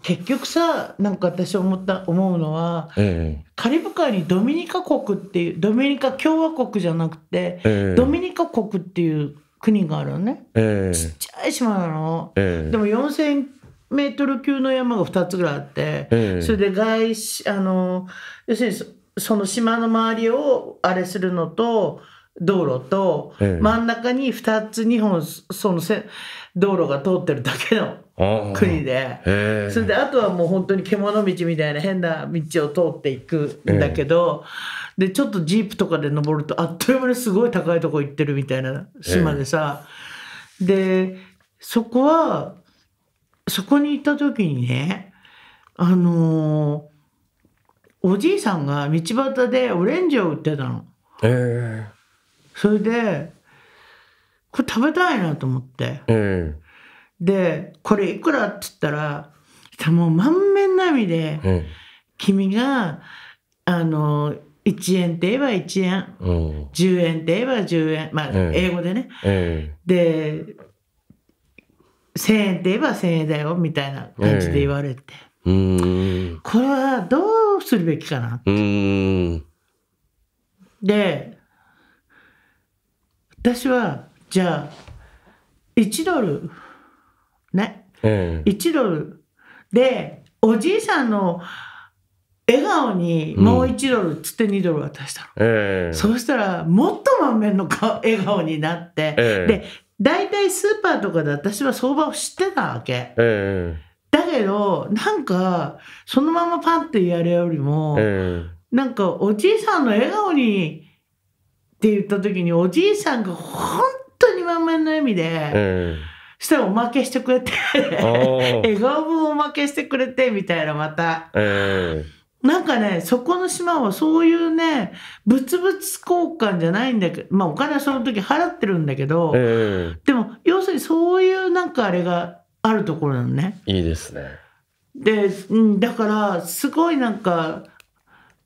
結局さなんか私思った思うのは、ええ、カリブ海にドミニカ国っていうドミニカ共和国じゃなくて、え、ドミニカ国っていう国があるのね、ちっちゃい島なの、でも4,000メートル級の山が2つぐらいあって、えそれで外あの要するにその島の周りをあれするのと道路と、え、真ん中に2つ2本そのせ道路が通ってるだけの国で、それであとはもう本当に獣道みたいな変な道を通っていくんだけど、でちょっとジープとかで登るとあっという間にすごい高いとこ行ってるみたいな島でさ、でそこはそこに行った時にね、あのー、おじいさんが道端でオレンジを売ってたの。えー、それで、これ食べたいなと思って。えー、で、これいくらっつったら、もう満面なみで、えー、君が、あのー、1円って言えば1円、10円って言えば10円、まあ、英語でね。で、1,000円って言えば1,000円だよみたいな感じで言われて、えー、これはどうするべきかなって。で私はじゃあ1ドルね、えー、1ドルでおじいさんの笑顔にもう1ドルっつって2ドル渡したの、うんえー、そうしたらもっと満面の顔笑顔になって、えー、で大体スーパーとかで私は相場を知ってたわけ。えー、だけどなんかそのままパンってやるよりも、えー、なんかおじいさんの笑顔にって言った時におじいさんが本当に満面の笑みで。えーしたらおまけしてくれて笑顔分おまけしてくれてみたいなまた、えー、なんかね、そこの島はそういうね、物々交換じゃないんだけど、まあお金はその時払ってるんだけど、えー、でも要するにそういうなんかあれがあるところなのね。いいですね。で、だからすごいなんか、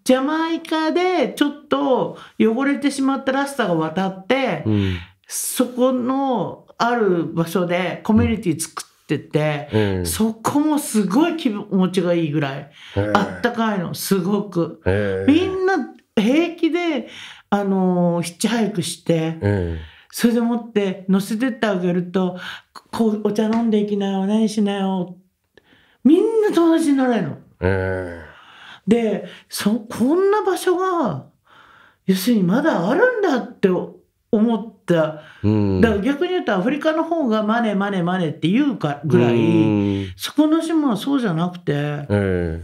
ジャマイカでちょっと汚れてしまったラスタが渡って、うん、そこのある場所でコミュニティ作っってて、うん、そこもすごい気持ちがいいぐらいあったかいのすごくみんな平気であのー、ヒッチハイクして、うん、それでもって乗せてってあげると「こうお茶飲んでいきなよ何しなよ」みんな友達になれるの。でそこんな場所が要するにまだあるんだって思った、うん、だから逆に言うとアフリカの方がマネマネマネって言うかぐらい、うん、そこの島はそうじゃなくて、えー、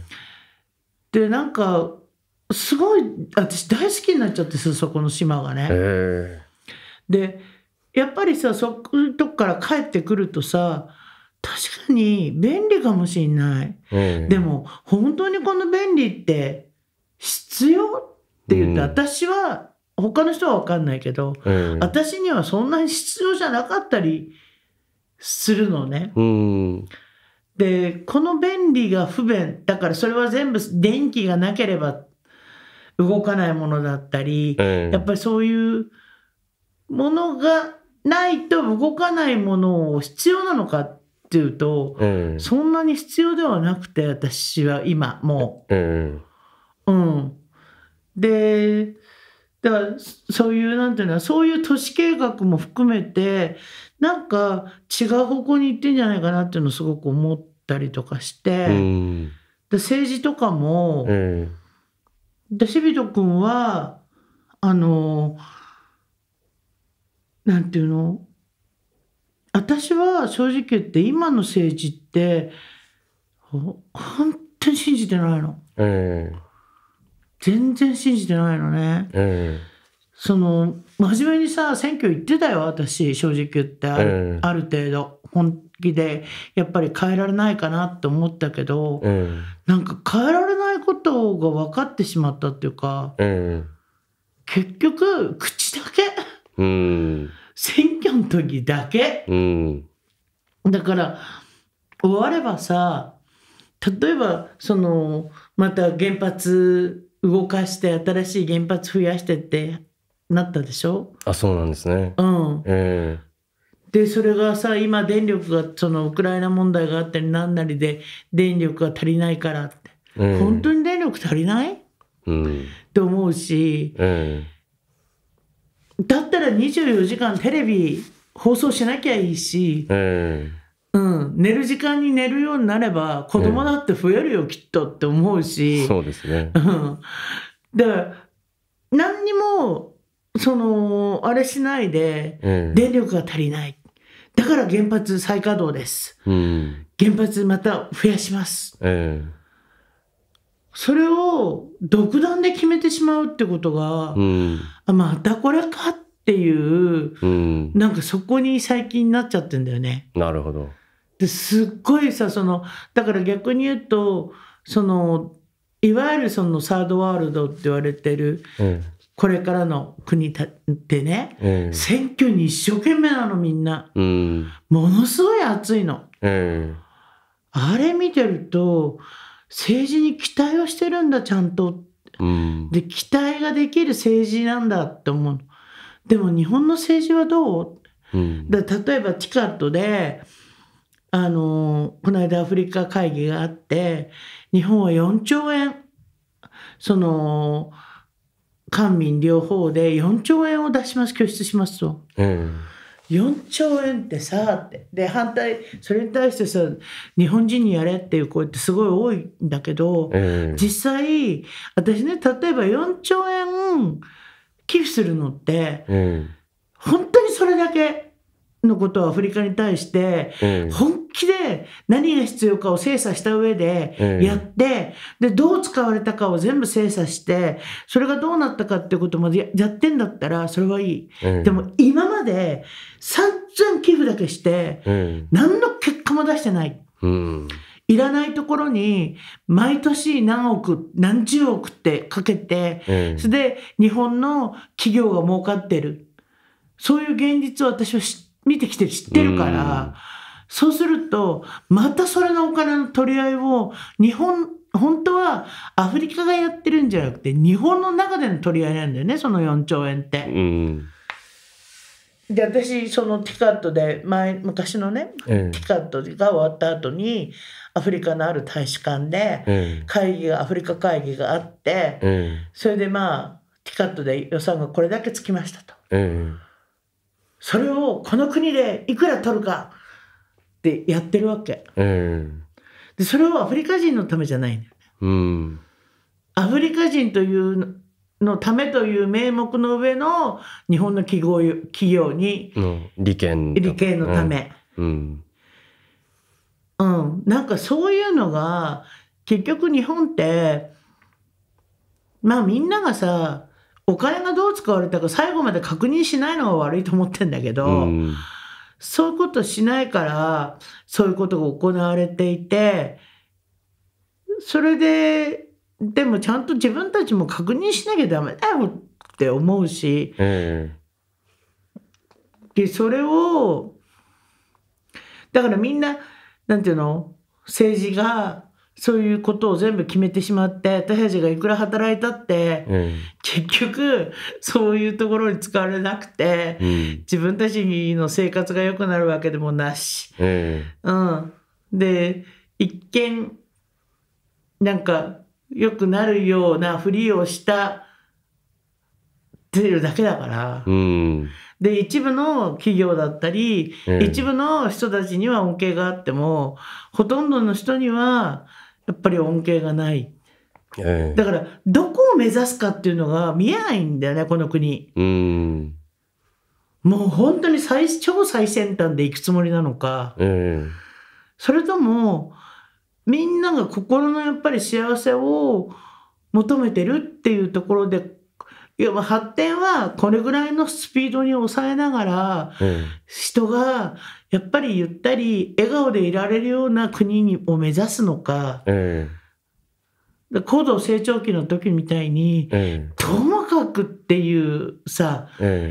でなんかすごい私大好きになっちゃってそこの島がね。えー、でやっぱりさそことこから帰ってくるとさ確かに便利かもしんない、えー、でも本当にこの便利って必要って言って、私は他の人は分かんないけど、うん、私にはそんなに必要じゃなかったりするのね。うん、でこの便利が不便だからそれは全部電気がなければ動かないものだったり、うん、やっぱりそういうものがないと動かないものを必要なのかっていうと、そんなに必要ではなくて私は今もう。うんでだからそういうなんていうのはそういう都市計画も含めてなんか違う方向に行ってんじゃないかなっていうのをすごく思ったりとかして、うん、政治とかも、でシビト君はあのなんていうの私は正直言って今の政治って本当に信じてないの。えん全然信じてないのね。うん、その真面目にさ選挙行ってたよ私正直言ってあるうん、ある程度本気でやっぱり変えられないかなと思ったけど、うん、なんか変えられないことが分かってしまったっていうか、うん、結局口だけ、選挙の時だけ、だから終わればさ例えばそのまた原発動かして新しい原発増やしてってなったでしょあそうなんですね、うんえー、でそれがさ今電力がそのウクライナ問題があったりなんなりで電力が足りないからって、えー、本当に電力足りない、うん、って思うし、えー、だったら24時間テレビ放送しなきゃいいし。えーうん、寝る時間に寝るようになれば子供だって増えるよ、ね、きっとって思うしそうですね、ん、で何にもそのあれしないで、電力が足りないだから原発再稼働です、うん、原発また増やします、えー、それを独断で決めてしまうってことが、うん、あまたこれかっていう、うん、なんかそこに最近なっちゃってんだよね。なるほどですっごいさそのだから逆に言うとそのいわゆるそのサードワールドって言われてる、うん、これからの国たってね、うん、選挙に一生懸命なのみんな、うん、ものすごい熱いの、あれ見てると政治に期待をしてるんだちゃんと、で期待ができる政治なんだって思うでも日本の政治はどう、だ例えばィカットであのこの間アフリカ会議があって日本は4兆円その官民両方で4兆円を出します拠出しますと。うん4兆円ってさってで反対それに対してさ日本人にやれっていう声ってすごい多いんだけど、うん、実際私ね例えば4兆円寄付するのって、うん、本当にそれだけのことをアフリカに対して、本気で何が必要かを精査した上でやって、で、どう使われたかを全部精査して、それがどうなったかってことまでやってんだったら、それはいい。でも今まで散々寄付だけして、何の結果も出してない。いらないところに毎年何億何十億ってかけて、それで日本の企業が儲かってるそういう現実を私は知って見てきて知ってるから、そうすると、またそれのお金の取り合いを、日本、本当はアフリカがやってるんじゃなくて、日本の中での取り合いなんだよね、その4兆円って。で私そのティカットで前昔のね、ティカットが終わった後にアフリカのある大使館で会議が、アフリカ会議があって、それでまあティカットで予算がこれだけつきましたと。それをこの国でいくら取るかってやってるわけ、でそれはアフリカ人のためじゃないね、アフリカ人というのためという名目の上の日本の企業に、うん、利権利権のため、うん、うん、なんかそういうのが結局日本ってまあみんながさお金がどう使われたか最後まで確認しないのが悪いと思ってんだけど、うん、そういうことしないからそういうことが行われていてそれででもちゃんと自分たちも確認しなきゃダメだよって思うし、でそれをだからみんななんていうの政治がそういうことを全部決めてしまって、私たちがいくら働いたって、うん、結局、そういうところに使われなくて、うん、自分たちの生活が良くなるわけでもなし。うん。で、一見、なんか、良くなるようなふりをした、出るだけだから。で一部の企業だったり、一部の人たちには恩恵があってもほとんどの人にはやっぱり恩恵がない。えー、だからどこを目指すかっていうのが見えないんだよねこの国。うんもう本当に最超最先端で行くつもりなのか、えー、それともみんなが心のやっぱり幸せを求めてるっていうところでいやまあ発展はこれぐらいのスピードに抑えながら、人がやっぱりゆったり笑顔でいられるような国を目指すのか、高度成長期の時みたいに、ともかくっていうさ、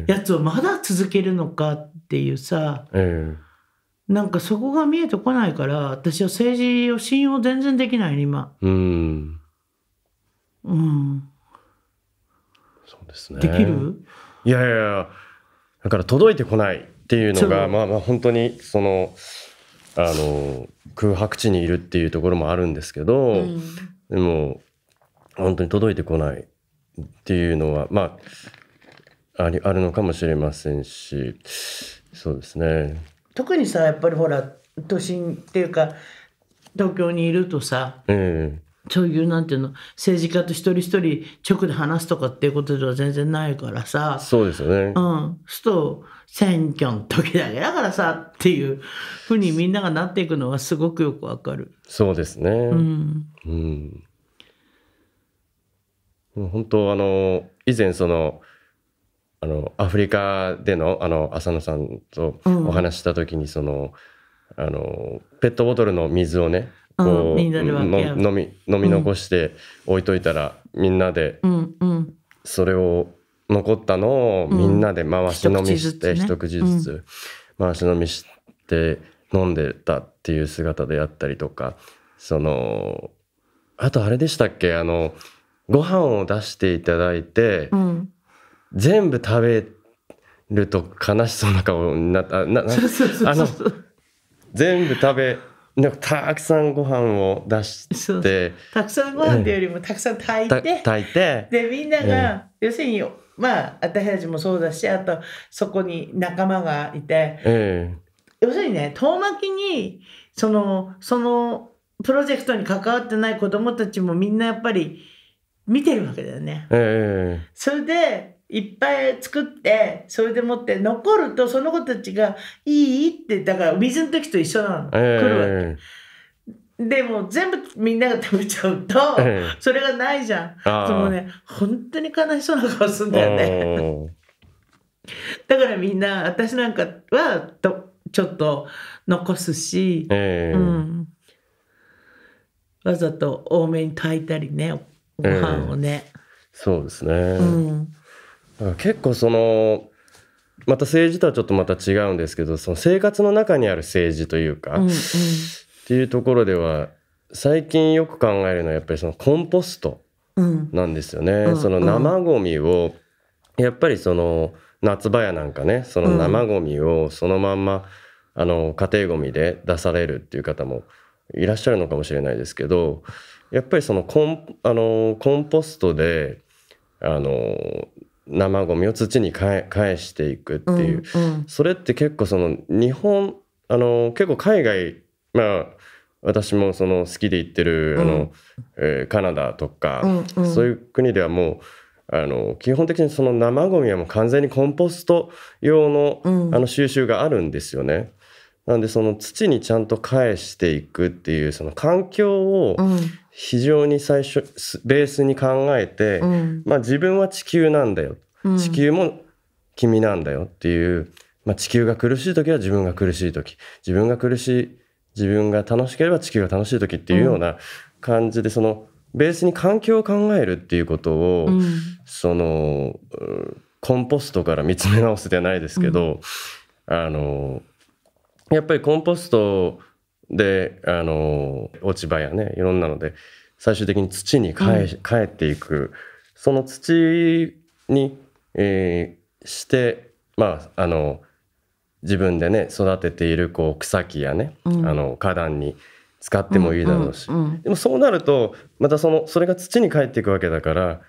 やつをまだ続けるのかっていうさ、えなんかそこが見えてこないから私は政治を信用全然できない今。うん、うんですね。できるいやいやだから届いてこないっていうのがまあまあ本当にそのあの空白地にいるっていうところもあるんですけど、うん、でも本当に届いてこないっていうのはまあありあるのかもしれませんしそうですね。特にさやっぱりほら都心っていうか東京にいるとさ、えー、そういうなんていうの政治家と一人一人直で話すとかっていうことでは全然ないからさそうですよねうんすと選挙の時だけだからさっていうふうにみんながなっていくのはすごくよくわかるそうですねうん、うん、本当あの以前そのあのアフリカでのあの浅野さんとお話した時にその、あのペットボトルの水をね飲み残して置いといたら、みんなでそれを残ったのをみんなで回し飲みして、一口ずつ回し飲みして飲んでたっていう姿であったりとかそのあとあれでしたっけあのご飯を出していただいて、全部食べると悲しそうな顔になったあの全部食べなんかたくさんご飯を出してたくさんご飯っていうよりもたくさん炊いて、炊いてでみんなが、要するにまあ私たちもそうだしあとそこに仲間がいて、要するにね遠巻きにそのそのプロジェクトに関わってない子どもたちもみんなやっぱり見てるわけだよね。それでいっぱい作ってそれでもって残るとその子たちがいいってだから水の時と一緒なの、えー、来るわけ。でも全部みんなが食べちゃうと、それがないじゃん。そのね本当に悲しそうな顔するんだよね。だからみんな私なんかはとちょっと残すし、えー、うん、わざと多めに炊いたりねご飯をね、えー、そうですね、うん結構そのまた政治とはちょっとまた違うんですけどその生活の中にある政治というか、うんうん、っていうところでは最近よく考えるのはやっぱりそのコンポストなんですよね。うん、その生ゴミを、やっぱりその夏場やなんかねその生ゴミをそのまんま、あの家庭ゴミで出されるっていう方もいらっしゃるのかもしれないですけどやっぱりそのコンあのコンポストであの生ゴミを土に返していくっていう、うんうん、それって結構その日本あの結構海外まあ私もその好きで行ってる、うん、あのえー、カナダとか、うんうん、そういう国ではもうあの基本的にその生ゴミはもう完全にコンポスト用のうん、あの収集があるんですよね。なんでその土にちゃんと返していくっていうその環境を、うん非常に最初ベースに考えて、うん、まあ、自分は地球なんだよ、うん、地球も君なんだよっていう、まあ、地球が苦しい時は自分が苦しい時自分が苦しい自分が楽しければ地球が楽しい時っていうような感じで、そのベースに環境を考えるっていうことを、そのコンポストから見つめ直すじゃないですけど、あのやっぱりコンポストであの落ち葉やねいろんなので最終的に土に返,、帰っていくその土に、えー、してまああの自分でね育てているこう草木やね、うん、あの花壇に使ってもいいだろうし、うんうんうん、でもそうなるとまたそのそれが土に返っていくわけだから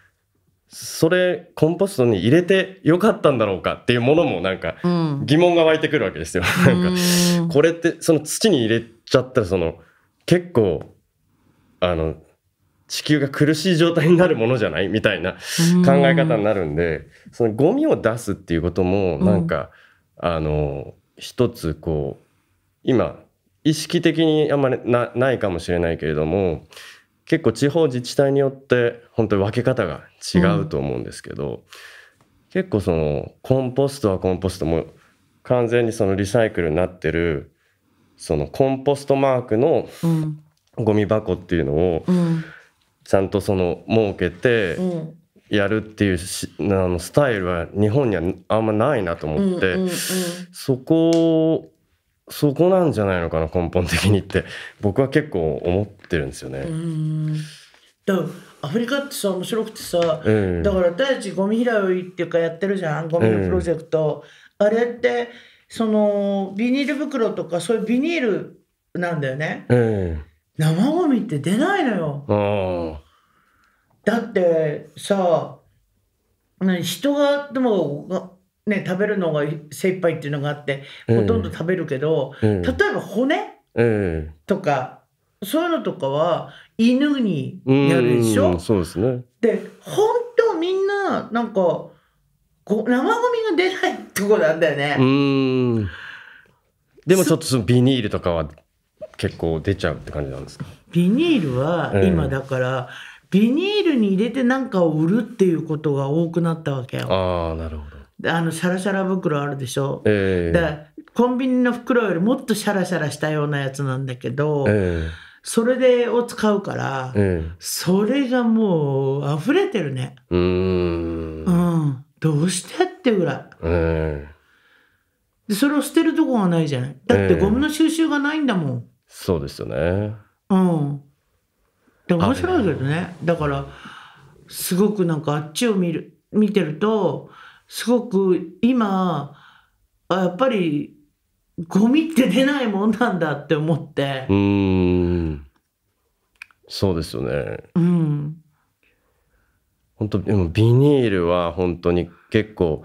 それコンポストに入れてよかったんだろうかっていうものもなんか疑問が湧いてくるわけですよ。うん、なんかこれってその土に入れちゃったらその結構あの地球が苦しい状態になるものじゃない みたいな考え方になるんでそのゴミを出すっていうこともなんか、うん、あの一つこう今意識的にあんまりないかもしれないけれども結構地方自治体によって本当に分け方が違うと思うんですけど、うん、結構そのコンポストはコンポストも完全にそのリサイクルになってるそのコンポストマークのゴミ箱っていうのをちゃんとその設けてやるっていうあのスタイルは日本にはあんまないなと思って、そこそこなんじゃないのかな根本的にって僕は結構思ってるんですよね。だアフリカってさ面白くてさ、うん、だから私たちゴミ拾いっていうかやってるじゃんゴミのプロジェクト、うん、あれってそのビニール袋とかそういうビニールなんだよね、生ゴミって出ないのよだってさ人がでもね食べるのが精一杯っていうのがあってほとんど食べるけど、例えば骨、とか、そういうのとかは犬にやるでしょ、うそうですねで本当みんななんかこう生ゴミが出ないとこなんだよね。うんでもちょっとそのビニールとかは結構出ちゃうって感じなんですかビニールは今だから、うん、ビニールに入れて何かを売るっていうことが多くなったわけよ。ああなるほど。あのシャラシャラ袋あるでしょ。えー、だコンビニの袋よりもっとシャラシャラしたようなやつなんだけど。えーそれでを使うから、うん、それがもう溢れてるねうん、うん、どうしてってぐらい、えー、でそれを捨てるとこがないじゃないだってゴムの収集がないんだもん、えー、そうですよねうんで面白いけどねだからすごくなんかあっちを見る見てるとすごく今やっぱりゴミって出ないもんなんだって思ってうんそうですよねうん本当でもビニールは本当に結構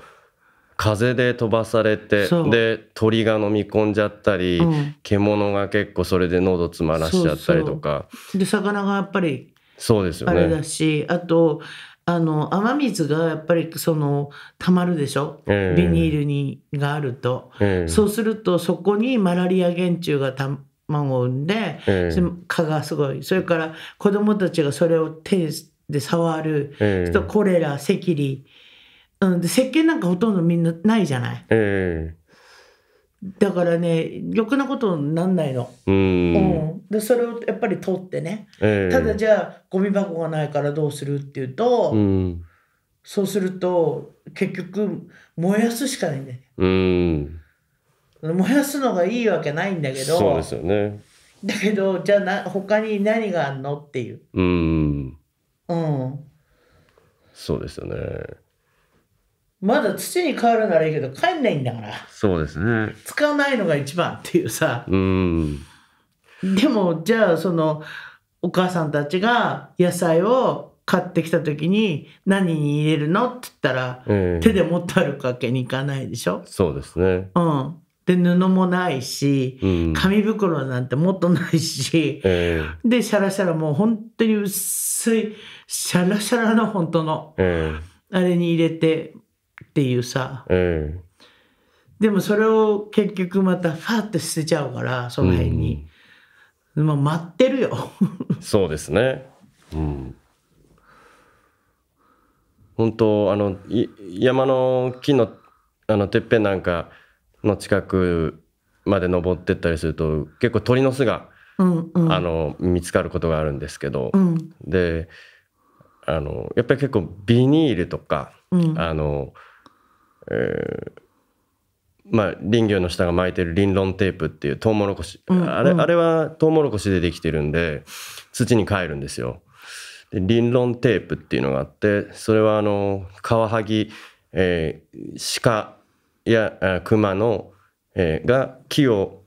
風で飛ばされてで鳥が飲み込んじゃったり、うん、獣が結構それで喉詰まらしちゃったりとかで魚がやっぱりそうですよねあれだしあとあの雨水がやっぱりその溜まるでしょ、えー、ビニールにがあると、えー、そうするとそこにマラリア原虫が卵を産んで、えー、蚊がすごいそれから子どもたちがそれを手で触る、えー、とコレラ赤痢、うん、石鹸なんかほとんどみんなないじゃない、えー、だからねろくなことになんないの、うん、うん、でそれをやっぱり取ってね、えー、ただじゃあゴミ箱がないからどうするっていうと、うん、そうすると結局燃やすしかないんだよ、うん燃やすのがいいわけないんだけどそうですよねだけどじゃあな他に何があんのっていううんうんそうですよねまだ土に変わるならいいけど帰んないんだからそうですね使わないのが一番っていうさうんでもじゃあそのお母さんたちが野菜を買ってきた時に何に入れるのって言ったら、手で持って歩くわけにいかないでしょそうですねうんで布もないし、紙袋なんてもっとないし、えー、でシャラシャラもう本当に薄いシャラシャラの本当の、えー、あれに入れてっていうさ、えー、でもそれを結局またファーって捨てちゃうからその辺に、うん、待ってるよ そうですねうん本当あの山の木のあのてっぺんなんかの近くまで登ってったりすると結構鳥の巣が、うんうん、あの見つかることがあるんですけど、うん、であのやっぱり結構ビニールとか、うん、あの、えー、まあ、林業の下が巻いてるリンロンテープっていうトウモロコシ、うんうん、あれあれはトウモロコシでできてるんで土に還るんですよ。でリンロンテープっていうのがあってそれはあのカワハギ、えー、鹿や熊の、えー、が木を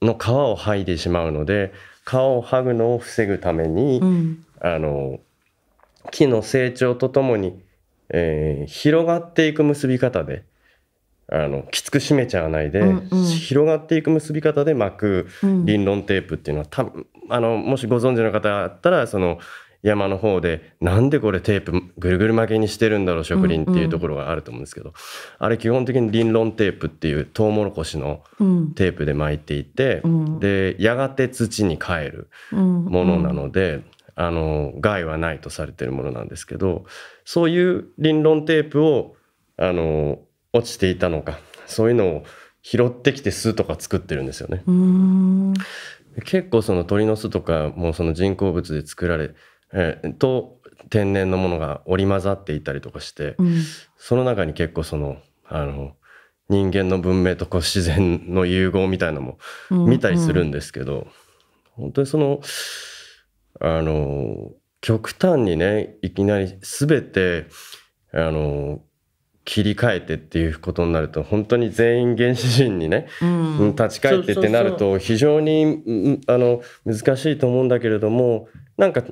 の皮を剥いでしまうので皮を剥ぐのを防ぐために、うん、あの木の成長とともに、えー、広がっていく結び方であのきつく締めちゃわないで、うんうん、広がっていく結び方で巻く、輪ん、テープっていうのはたあのもしご存知の方だったらその山の方でなんでこれテープぐるぐる巻きにしてるんだろう植林っていうところがあると思うんですけど、うんうん、あれ基本的に林ンテープっていうトウモロコシのテープで巻いていて、うん、でやがて土に還るものなので、うんうん、あの害はないとされてるものなんですけどそういう林ンテープをあの落ちていたのかそういうのを拾ってきて巣とか作ってるんですよね。結構その鳥の巣とかもその人工物で作られえー、と天然のものが織り交ざっていたりとかして、うん、その中に結構そのあの人間の文明とこう自然の融合みたいなのも見たりするんですけど、うんうん、本当にそのあの極端にねいきなり全てあの切り替えてっていうことになると本当に全員原始人にね、うん、立ち返ってってなると非常にあの難しいと思うんだけれどもなんか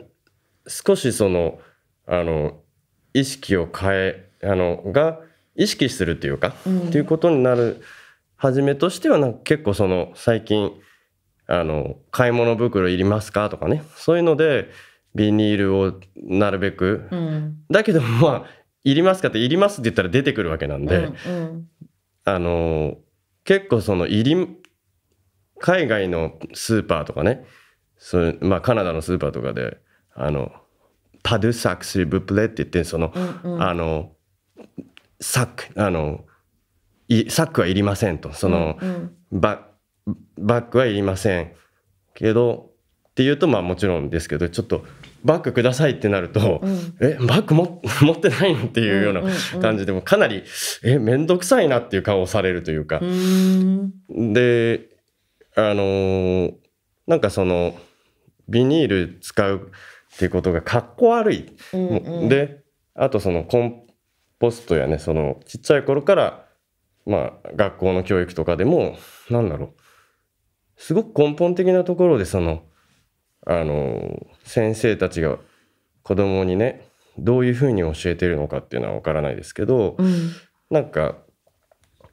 少しそのあの意識を変えあのが意識するっていうか、うん、っていうことになるはじめとしてはなんか結構その最近あの買い物袋いりますかとかねそういうのでビニールをなるべく、うん、だけどまあいりますかっていりますって言ったら出てくるわけなんで、うんうん、あの結構そのいり海外のスーパーとかねそまあ、カナダのスーパーとかであのパドゥサックスブプレって言ってその、うんうん、あのサックあのサックはいりませんとその、うんうん、ババックはいりませんけどっていうとまあもちろんですけどちょっとバックくださいってなると、うん、えバック 持ってないのっていうような感じでもかなりえ面倒くさいなっていう顔をされるというかであのー、なんかそのビニール使うっていうことがかっこ悪い。うんうん、であとそのコンポストやねそのちっちゃい頃からまあ学校の教育とかでもなんだろうすごく根本的なところでそのあの先生たちが子供にねどういうふうに教えてるのかっていうのは分からないですけど、うん、なんか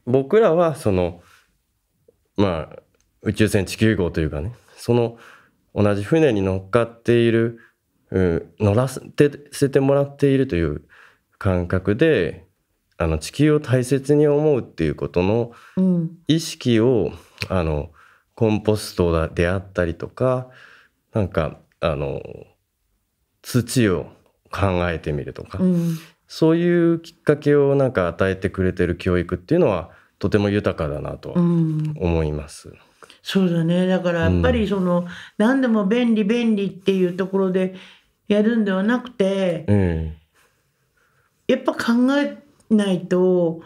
僕らはそのまあ宇宙船地球号というかねその同じ船に乗っかっている乗らせてもらっているという感覚であの地球を大切に思うっていうことの意識を、うん、あのコンポストであったりとかなんかあの土を考えてみるとか、うん、そういうきっかけをなんか与えてくれてる教育っていうのはとても豊かだなと思います。うんそうだねだからやっぱりその、何でも便利便利っていうところでやるんではなくて、うん、やっぱ考えないと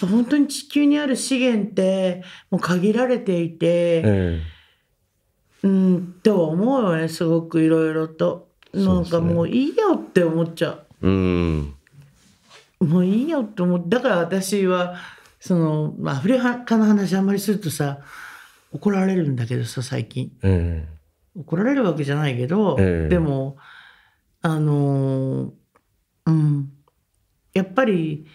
本当に地球にある資源ってもう限られていて、うん、うん、とは思うよねすごくいろいろと、なんかもういいよって思っちゃう。うんもういいよって思うだから私はその、まアフリカの話あんまりするとさ怒られるんだけどさ最近、うん、怒られるわけじゃないけど、うん、でもあのうんやっぱり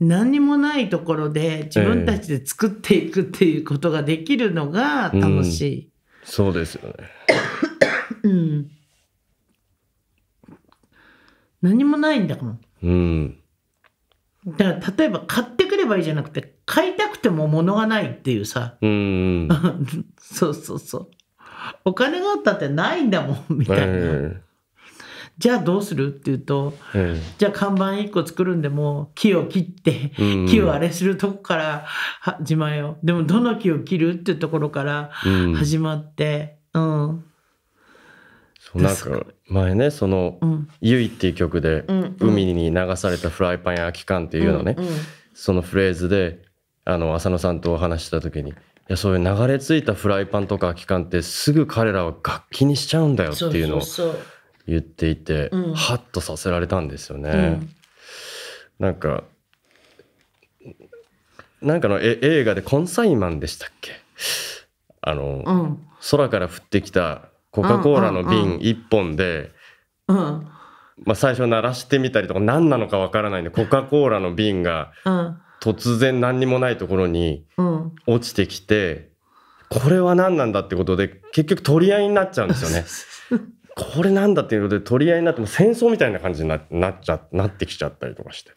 何にもないところで自分たちで作っていくっていうことができるのが楽しい。えーうん、そうですよねうん、何もないんだもん。うんだから例えば買ってくればいいじゃなくて買いたくても物がないっていうさ、うんうん、そうそうそうお金があったってないんだもんみたいな、えー、じゃあどうするっていうと、ええ、じゃあ看板1個作るんでも木を切って、木をあれするとこから始まよでもどの木を切るっていうところから始まって、うん、うん、そうなんか前ねその「ゆ、う、い、ん」っていう曲で、うん、海に流されたフライパンや空き缶」っていうのね、そのフレーズであの浅野さんとお話した時に。いやそういう流れ着いたフライパンとか空き缶ってすぐ彼らは楽器にしちゃうんだよっていうのを言っていて、うん、ハッとさせられたんですよね。うん、なんかなんかの映画で「コンサイマン」でしたっけあの、うん、空から降ってきたコカ・コーラの瓶1本で、うん、うん、まあ、最初鳴らしてみたりとか何なのかわからないんでコカ・コーラの瓶が突然何にもないところに落ちてきて、これは何なんだってことで結局取り合いになっちゃうんですよね。これなんだっていうことで取り合いになっても戦争みたいな感じになっちゃなってきちゃったりとかして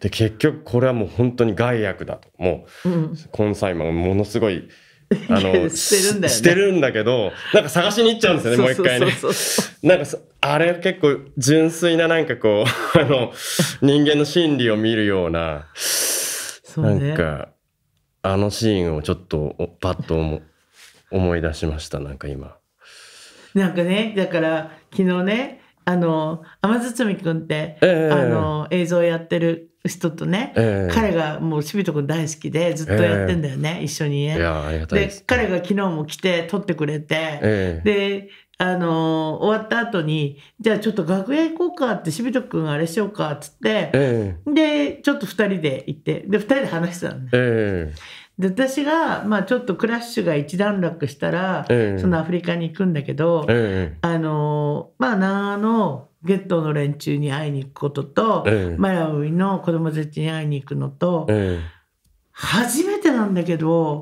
で結局これはもう本当に害悪だともう、うん、根菜マンものすごい あのしてるんだね、てるんだけどなんか探しに行っちゃうんですよねもう一回ね。なんかあれ結構純粋ななんかこう あの人間の心理を見るようなう、ね、なんかあのシーンをちょっとパッと思思い出しましたなんか今。なんかねだから昨日ねあの天堤君って、えー、あの映像やってる人とね、えー、彼がもうしびとくん大好きでずっとやってんだよね、えー、一緒にね。で彼が昨日も来て撮ってくれて、であの終わった後にじゃあちょっと楽屋行こうかってしびとくんあれしようかっつって、でちょっと2人で行ってで2人で話してたのね。で私が、まあ、ちょっとクラッシュが一段落したら、そのアフリカに行くんだけど、あのまあ長野ゲットの連中に会いに行くことと、マラウイの子供たちに会いに行くのと、初めてなんだけど、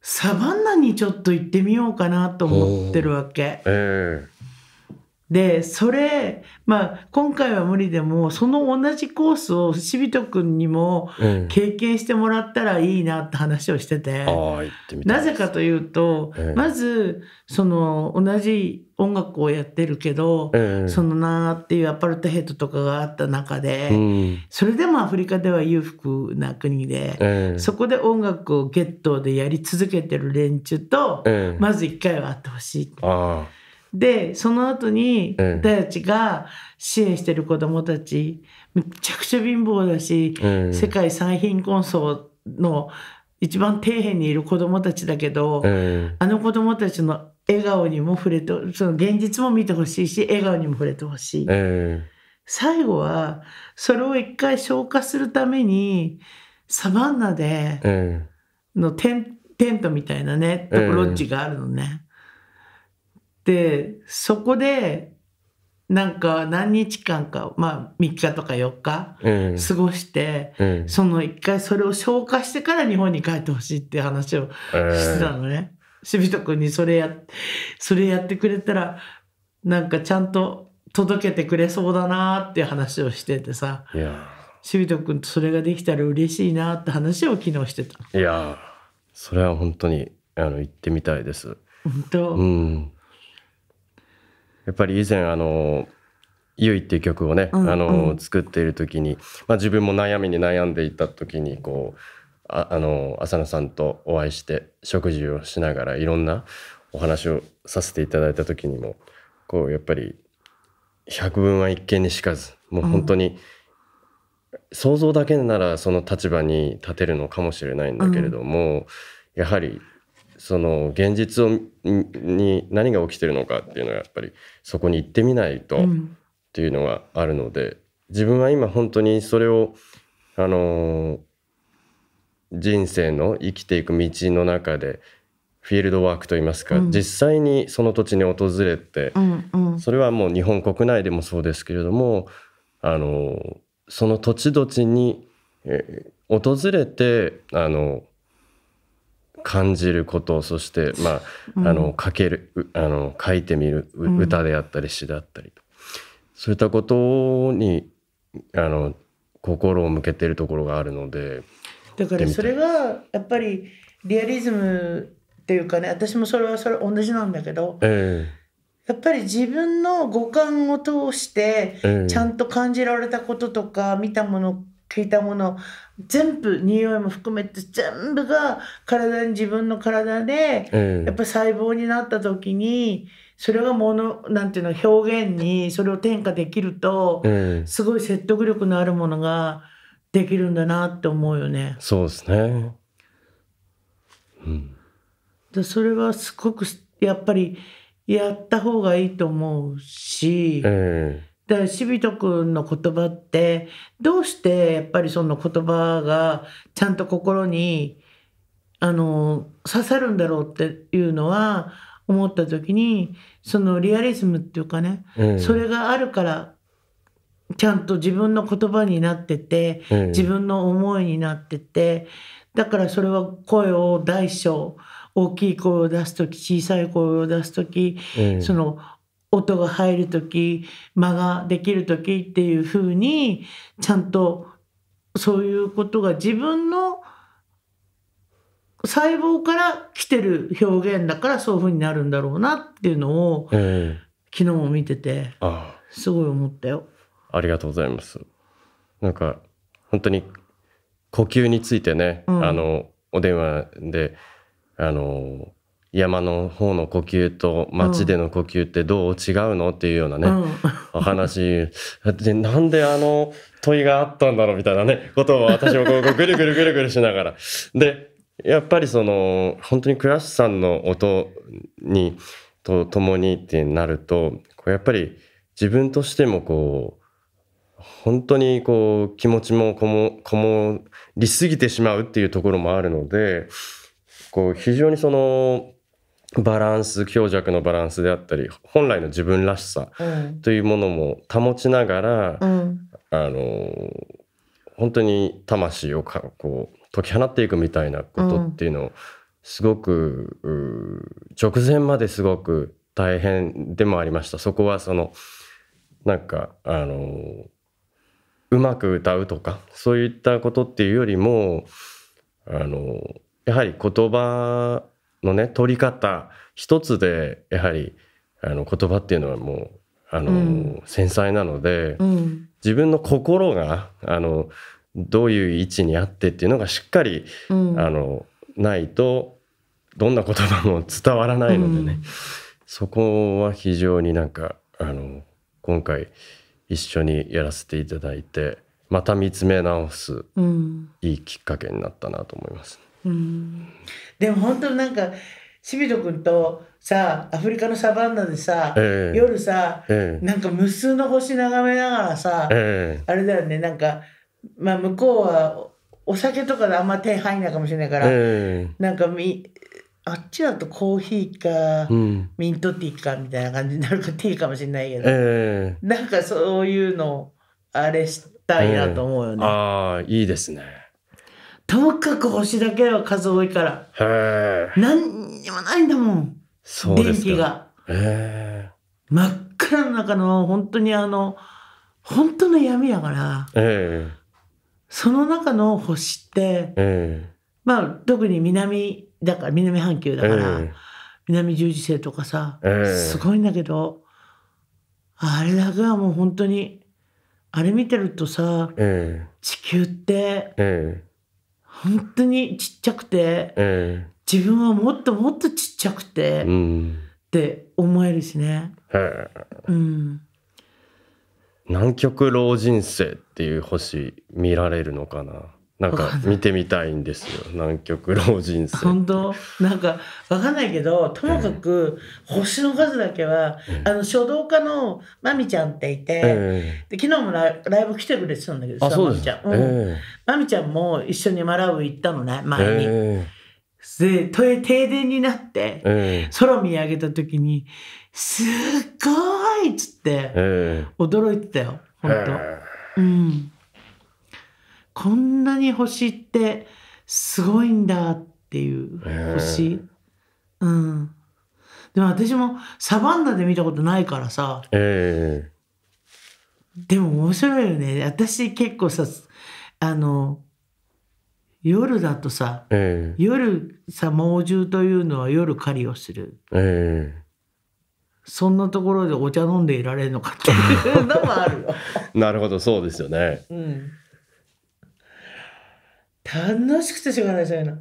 サバンナにちょっと行ってみようかなと思ってるわけ。で、それ、まあ、今回は無理でも、その同じコースをしびとくんにも経験してもらったらいいなって話をしてて、うん、なぜかというと、うん、まず、その、同じ音楽をやってるけど、うん、そのなーっていうアパルトヘッドとかがあった中で、それでもアフリカでは裕福な国で、そこで音楽をゲットでやり続けてる連中と、まず一回は会ってほしい。でその後に私たちが支援してる子どもたち、めちゃくちゃ貧乏だし、世界最貧困層の一番底辺にいる子どもたちだけど、あの子どもたちの笑顔にも触れてその現実も見てほしいし笑顔にも触れてほしい、最後はそれを一回消化するためにサバンナでのテン,、テントみたいなねとこロッジがあるのね。でそこでなんか何日間か、まあ、3日とか4日過ごして、うんその一回それを消化してから日本に帰ってほしいっていう話をしてたのね。しびとくにそれやそれやってくれたらなんかちゃんと届けてくれそうだなっていう話をしててさしびとくんとそれができたら嬉しいなって話を昨日してたいやそれは本当にあの行ってみたいです本当、うん、やっぱり以前あの「ゆい」っていう曲をね、うん、あの、うん、作っている時に、まあ、自分も悩みに悩んでいた時にこうああの浅野さんとお会いして食事をしながらいろんなお話をさせていただいた時にもこうやっぱり百聞は一見にしかずもう本当に、想像だけならその立場に立てるのかもしれないんだけれども、うん、やはりその現実をに何が起きてるのかっていうのはやっぱりそこに行ってみないとっていうのがあるので、自分は今本当にそれをあの人生の生きていく道の中でフィールドワークといいますか、うん、実際にその土地に訪れて、うんうん、それはもう日本国内でもそうですけれどもあのその土地土地に、えー、訪れてあの感じることそしてまあ、あの書けるあの書いてみる、歌であったり詩であったりそういったことにあの心を向けてるところがあるのでだからそれはやっぱりリアリズムっていうかね私もそれはそれ同じなんだけど、えー、やっぱり自分の五感を通してちゃんと感じられたこととか見たもの聞いたもの全部匂いも含めて全部が体に自分の体で、うん、やっぱ細胞になった時にそれがものなんていうの表現にそれを転化できると、うん、すごい説得力のあるものができるんだなって思うよね。そうですね、うん、でそれはすごくやっぱりやった方がいいと思うし。うんだからしびとくんの言葉ってどうしてやっぱりその言葉がちゃんと心にあの刺さるんだろうっていうのは思った時にそのリアリズムっていうかね、うん、それがあるからちゃんと自分の言葉になってて、うん、自分の思いになっててだからそれは声を大小大きい声を出す時小さい声を出す時、うん、その音が入る時間ができる時っていうふうにちゃんとそういうことが自分の細胞から来てる表現だからそういうふうになるんだろうなっていうのを、えー、昨日も見ててすごい思ったよ。ありがとうございます。なんか本当に呼吸についてね、うん、あのお電話であの山の方の呼吸と街での呼吸ってどう違うのっていうようなね、お話でなんであの問いがあったんだろうみたいなねことを私もこうぐるぐるぐるぐるしながらでやっぱりその本当に倉敷さんの音にと共にってなるとこうやっぱり自分としてもこう本当にこう気持ちもこもこもりすぎてしまうっていうところもあるのでこう非常にそのバランス強弱のバランスであったり本来の自分らしさというものも保ちながら、うん、あの本当に魂をかこう解き放っていくみたいなことっていうのをすごく、うん、直前まですごく大変でもありましたそこはそのなんかあのうまく歌うとかそういったことっていうよりもあのやはり言葉のね取り方一つでやはりあの言葉っていうのはもうあの、うん、繊細なので、うん、自分の心があのどういう位置にあってっていうのがしっかり、うん、あのないとどんな言葉も伝わらないのでね、そこは非常になんかあの今回一緒にやらせていただいてまた見つめ直す、いいきっかけになったなと思います。うんでも本当なんかしびと君とさアフリカのサバンナでさ、えー、夜さ、えー、なんか無数の星眺めながらさ、えー、あれだよねなんか、まあ、向こうはお酒とかであんま手入んないかもしれないから、えー、なんかみあっちだとコーヒーか、うん、ミントティーかみたいな感じになるかティーかもしれないけど、えー、なんかそういうのあれしたいなと思うよね。ああいいですね。ともかく星だけは数多いから。へえ。何にもないんだもん。そう電気が。へえ。真っ暗の中の本当にあの、本当の闇やから。ええ。その中の星って、ええ。まあ特に南だから、南半球だから、南十字星とかさ、すごいんだけど、あれだけはもう本当に、あれ見てるとさ、ええ、地球って、ええ本当にちっちゃくて、えー、自分はもっともっとちっちゃくて、うん、って思えるしね。えうん、南極老人生っていう星見られるのかななんか見てみたいんですよ南極老人生本当なんかわかんないけどともかく星の数だけは、えー、あの書道家のまみちゃんっていて、えー、で昨日もライブ来てくれてたんだけどまみちゃん、えー、ちゃんも一緒にマラウイ行ったのね前に。えーで停電になって、えー、空見上げた時に「すっごい!」っつって、驚いてたよ本当、えー、うん。こんなに星ってすごいんだっていう星。うん。でも私もサバンナで見たことないからさ。えー、でも面白いよね。私結構さ、あの、夜だとさ、えー、夜さ猛獣というのは夜狩りをする、えー、そんなところでお茶飲んでいられるのかっていうのもある なるほどそうですよね、うん、楽しくてしょうがないそういうの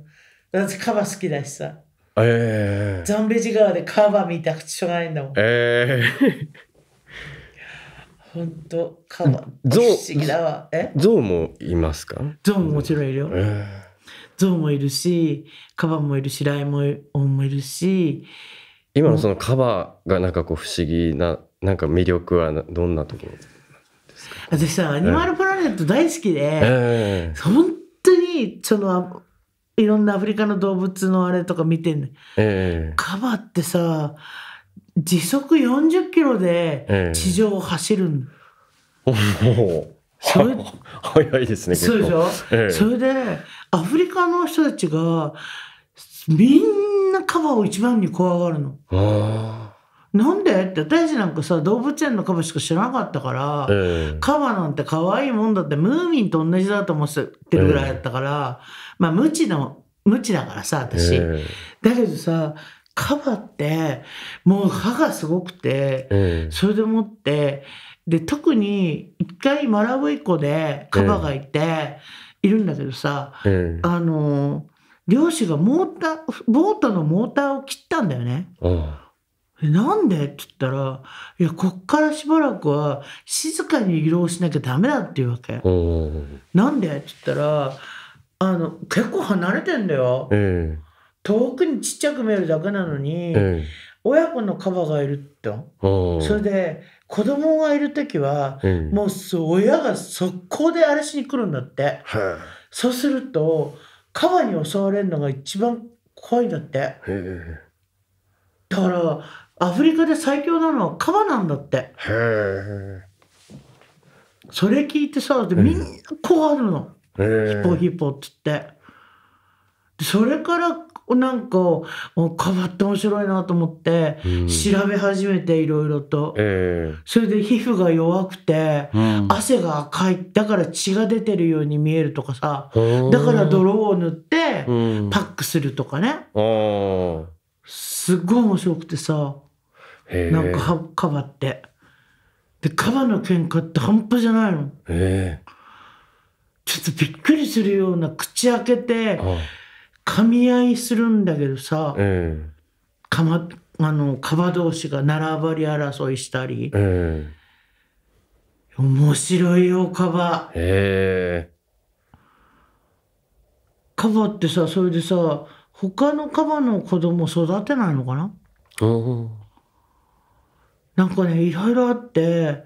私カバ好きだしさええー、ザンベジ川でカバ見たくてしょうがないんだもんええー、ほんとカバゾウ不思議だわえゾウもいますかゾウももちろんいるよ、えー、ゾウもいるしカバもいるしライモンもいるし今のそのカバがなんかこう不思議ななんか魅力はどんなところ私さアニマルプラネット大好きで、えー、本当にそのいろんなアフリカの動物のあれとか見てんの、えー、カバってさ時速40キロで地上を走るん、えー、それ早いですねそうでしょ、えー、それでアフリカの人たちがみんなカバを一番に怖がるの。ああなんでって私なんかさ動物園のカバしか知らなかったから、えー、カバなんて可愛いもんだってムーミンと同じだと思ってるぐらいだったから、えー、まあ無知の無知だからさ私、えー、だけどさカバってもう歯がすごくて、それでもってで特に一回マラブイ湖でカバがいて、いるんだけどさ、あの漁師がモーターボートのモーターを切ったんだよね。ああなんでって言ったら、いや、こっからしばらくは静かに移動しなきゃダメだっていうわけ。なんでって言ったら、あの、結構離れてんだよ。えー、遠くにちっちゃく見えるだけなのに、えー、親子のカバがいるって。それで、子供がいる時は、うん、もう親が速攻であれしに来るんだって。そうすると、カバに襲われるのが一番怖いんだって。だから、アフリカで最強なのはカバなんだってへえそれ聞いてさでみんなこうあるの、ヒポヒポっつってでそれからなんかカバって面白いなと思って、調べ始めていろいろと、それで皮膚が弱くて、うん、汗が赤いだから血が出てるように見えるとかさだから泥を塗ってパックするとかね、うん、すっごい面白くてさなんかカバってでカバの喧嘩って半端じゃないのちょっとびっくりするような口開けて噛み合いするんだけどさ、かまあのカバ同士が並ばり争いしたり、面白いよカバ、えカバってさそれでさ他のカバの子供育てないのかななんかねいろいろあって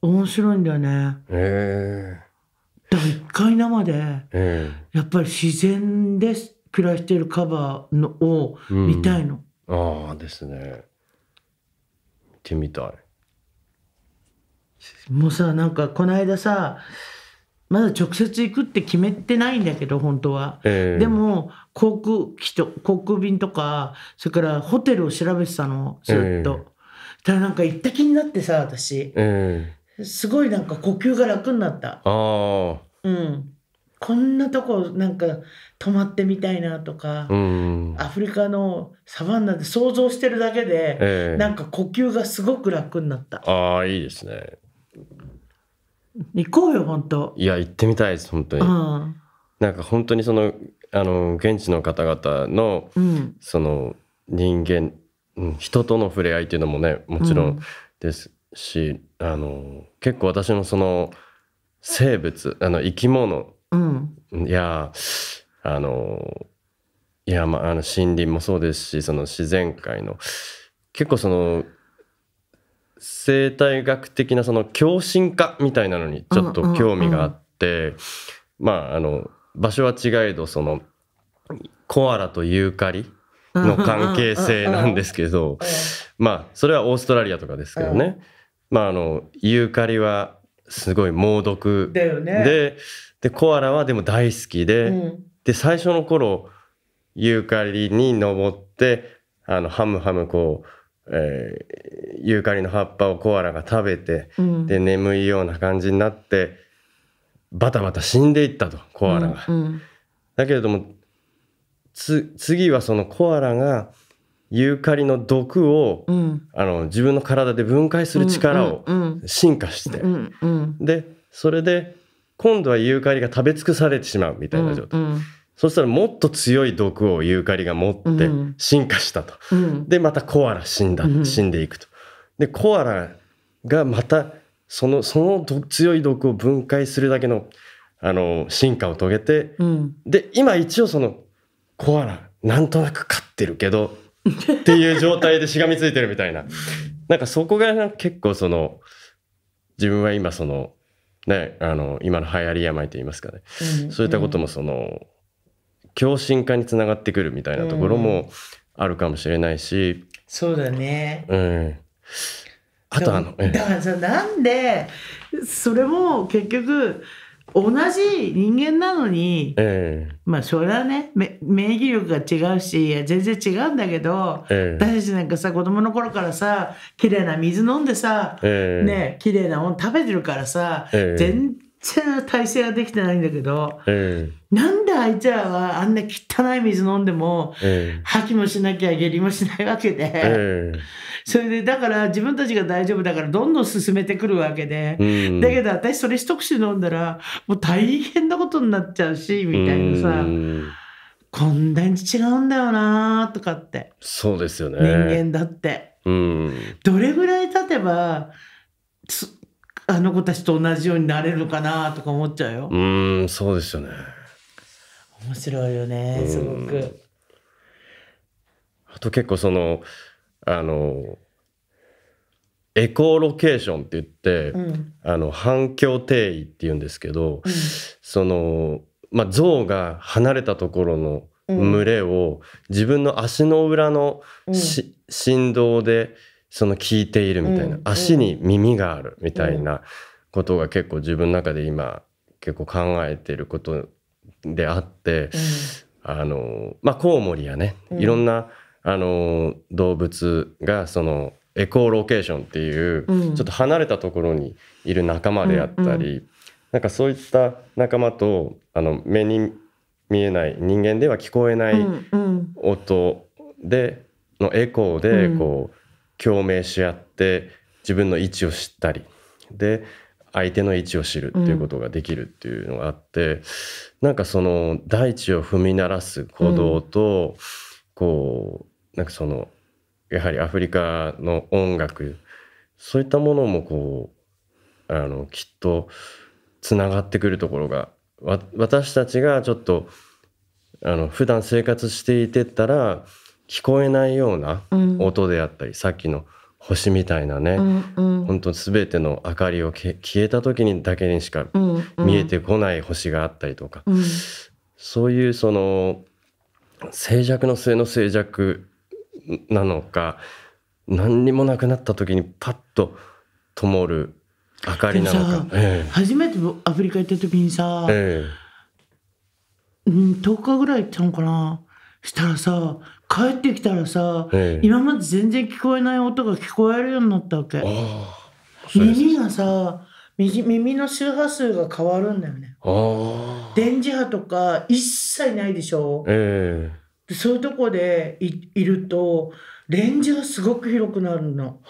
面白いんだよね。えー、だから一回生で、えー、やっぱり自然で暮らしてるカバーのを見たいの。うん、ああですね。見てみたい。もうさなんかこの間さまだ直接行くって決めてないんだけど本当は、えー、でも航空機と航空便とかそれからホテルを調べてたのずっと、たらなんか行った気になってさ私、うん、すごいなんか呼吸が楽になったあ、うん、こんなとこなんか泊まってみたいなとか、うん、アフリカのサバンナで想像してるだけで、えー、なんか呼吸がすごく楽になったああいいですね行こうよ本当いや行ってみたいです本当に、うん、なんか本当にそのあの現地の方々の、うん、その人間うん、人との触れ合いっていうのもねもちろんですし、うん、あの結構私のその生物あの生き物、うん、やあのいやまああの森林もそうですしその自然界の結構その生態学的なその共振化みたいなのにちょっと興味があって、まああの場所は違えどそのコアラとユーカリの関係性なんですけど、まあ、それはオーストラリアとかですけどね。まあ、あの、ユーカリはすごい猛毒で、ね、で、で、コアラはでも大好きで、うん、で、最初の頃、ユーカリに登って、あの、ハムハムこう、えー、ユーカリの葉っぱをコアラが食べて、うん、で眠いような感じになってバタバタ死んでいったとコアラが。うんうん、だけれども次はそのコアラがユーカリの毒を、うん、あの自分の体で分解する力を進化して、うんうん、でそれで今度はユーカリが食べ尽くされてしまうみたいな状態、うんうん、そしたらもっと強い毒をユーカリが持って進化したと、うん、でまたコアラ死んだ、死んでいくとでコアラがまたそのその強い毒を分解するだけのあの進化を遂げて、で今一応そのコアラなんとなく飼ってるけどっていう状態でしがみついてるみたいななんかそこが結構その自分は今そのねあの今の流行り病といいますかね、うん、そういったこともその、共振化につながってくるみたいなところもあるかもしれないし、うん、そうだねうんあとあのだからじゃなんでそれも結局同じ人間なのに、えー、まあそれはね免疫力が違うしいや全然違うんだけど、えー、私たちなんかさ子供の頃からさ綺麗な水飲んでさ、えー、ね綺麗なもの食べてるからさ、全然体制はできてないんだけど、えー、なんであいつらはあんな汚い水飲んでも、えー、吐きもしなきゃ下痢もしないわけで、えー、それでだから自分たちが大丈夫だからどんどん進めてくるわけで、うん、だけど私それ一口飲んだらもう大変なことになっちゃうしみたいなさ。こんなに違うんだよなとかってそうですよね人間だって、うん、どれぐらい経てばあの子たちと同じようになれるかなとか思っちゃうよ。うんそうですよね。面白いよねすごく。あと結構そのあのエコーロケーションって言って、うん、あの反響定位って言うんですけど、うん、その、まあ、象が離れたところの群れを自分の足の裏の、うん、振動でその聞いているみたいな、うん、足に耳があるみたいなことが結構自分の中で今結構考えていることであって、うん、あのまあコウモリやね、いろんなあの動物がそのエコーロケーションっていう、ちょっと離れたところにいる仲間であったり、うん、なんかそういった仲間とあの目に見えない人間では聞こえない音で、のエコーでこう、共鳴し合って自分の位置を知ったりで相手の位置を知るっていうことができるっていうのがあって、うん、なんかその大地を踏み鳴らす鼓動と、うん、こうなんかそのやはりアフリカの音楽そういったものもこうあのきっとつながってくるところが私たちがちょっとあの普段生活していてったら聞こえないような音であったり、うん、さっきの星みたいなね、うんうん、本当全ての明かりを消えた時にだけにしか見えてこない星があったりとか、うんうん、そういうその静寂の末の静寂なのか何にもなくなった時にパッと灯る明かりなのか、ええ、初めてアフリカ行った時にさ、ええ、うん、10日ぐらい行ったのかなしたらさ帰ってきたらさ、ええ、今まで全然聞こえない音が聞こえるようになったわけ耳がさ耳の周波数が変わるんだよね電磁波とか一切ないでしょ、えでそういうとこでいるとレンジがすごく広くなるの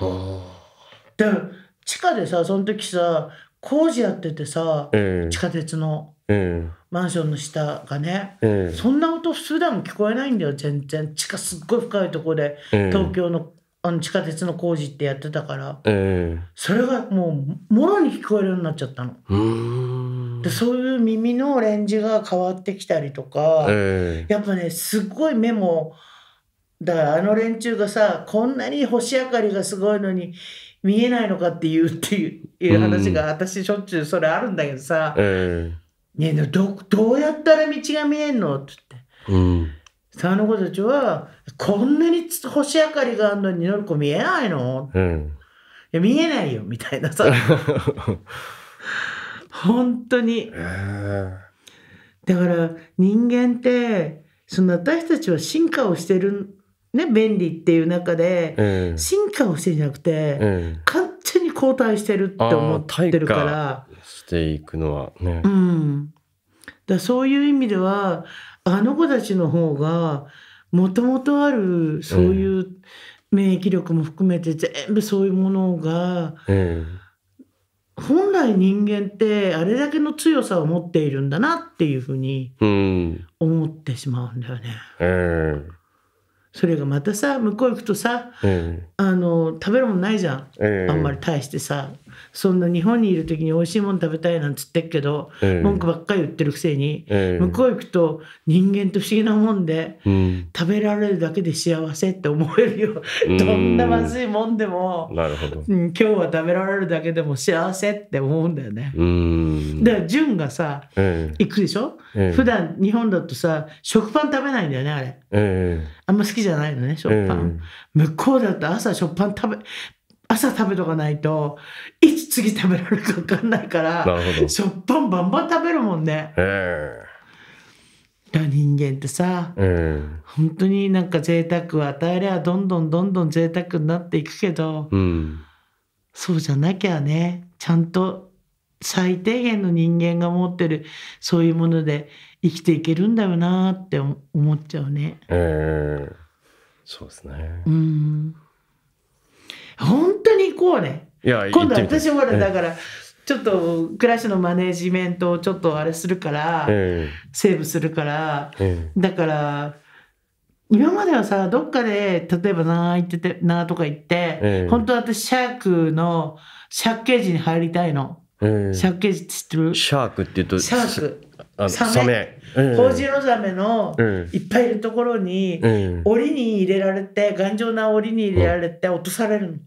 だから地下でさその時さ工事やっててさ、え地下鉄のマンションの下がね、え、そんな音普段聞こえないんだよ全然地下すっごい深いとこで、東京のあの地下鉄の工事ってやってたから、それがもうもろに聞こえるようになっちゃったの。でそういう耳のレンジが変わってきたりとか、やっぱねすっごい目もだからあの連中がさこんなに星明かりがすごいのに見えないのかっていうっていう話が、私しょっちゅうそれあるんだけどさ。えーねえどどうやったら道が見えんの?」っつって、うん、沢の子たちは「こんなに星明かりがあるのにの子見えないのうん」いや見えないよ」みたいなさ 本当に。だから人間ってその私たちは進化をしてるね便利っていう中で、進化をしてんじゃなくて、完全に後退してるって思ってるからしていくのはね。うん、だそういう意味ではあの子たちの方がもともとあるそういう免疫力も含めて全部そういうものが、うん、本来人間ってあれだけの強さを持っているんだなっていうふうに思ってしまうんだよね。うんそれがまたさ向こう行くとさ、うん、あの食べるもんないじゃん、うん、あんまり大してさそんな日本にいる時に美味しいもの食べたいなんつってっけど、えー、文句ばっかり言ってるくせに、えー、向こう行くと人間と不思議なもんで、うん、食べられるだけで幸せって思えるよどんなまずいもんでもなるほど、うん、今日は食べられるだけでも幸せって思うんだよね。だから純がさ、えー、行くでしょ、えー、普段日本だとさ食パン食べないんだよねあれ、あんま好きじゃないのね食パン、向こうだと朝食パン食べ朝食べとかないといつ次食べられるか分かんないからしょっぱんバンバン食べるもんね。えー、人間ってさ、えー、本当になんか贅沢を与えりゃどんどんどんどん贅沢になっていくけど、うん、そうじゃなきゃねちゃんと最低限の人間が持ってるそういうもので生きていけるんだよなって思っちゃうね。えー、そうですね、うん本当にこうねいや今度私もだから、ちょっと暮らしのマネジメントをちょっとあれするから、えー、セーブするから、えー、だから今まではさどっかで例えばなあ言っててなあとか言って、えー、本当私シャークのシャッケージに入りたいの。えー、シャッケージって知ってるシャークって言うとシャークあサメホウジロザメのいっぱいいるところに、うん、檻に入れられて頑丈な檻に入れられて落とされるの。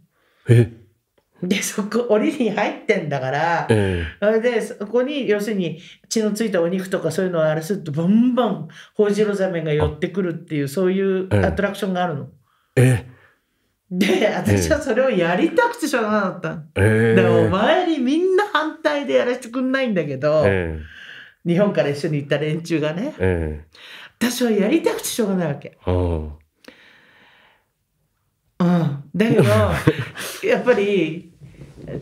でそこ檻に入ってんだから、えそれでそこに要するに血のついたお肉とかそういうのをあれするとバンバンホウジロザメが寄ってくるっていうそういうアトラクションがあるの。で私はそれをやりたくてしょうがなかった、えでも前にみんな反対でやらせてくんないんだけど、え日本から一緒に行った連中がね、え私はやりたくてしょうがないわけ。うん、だけど やっぱり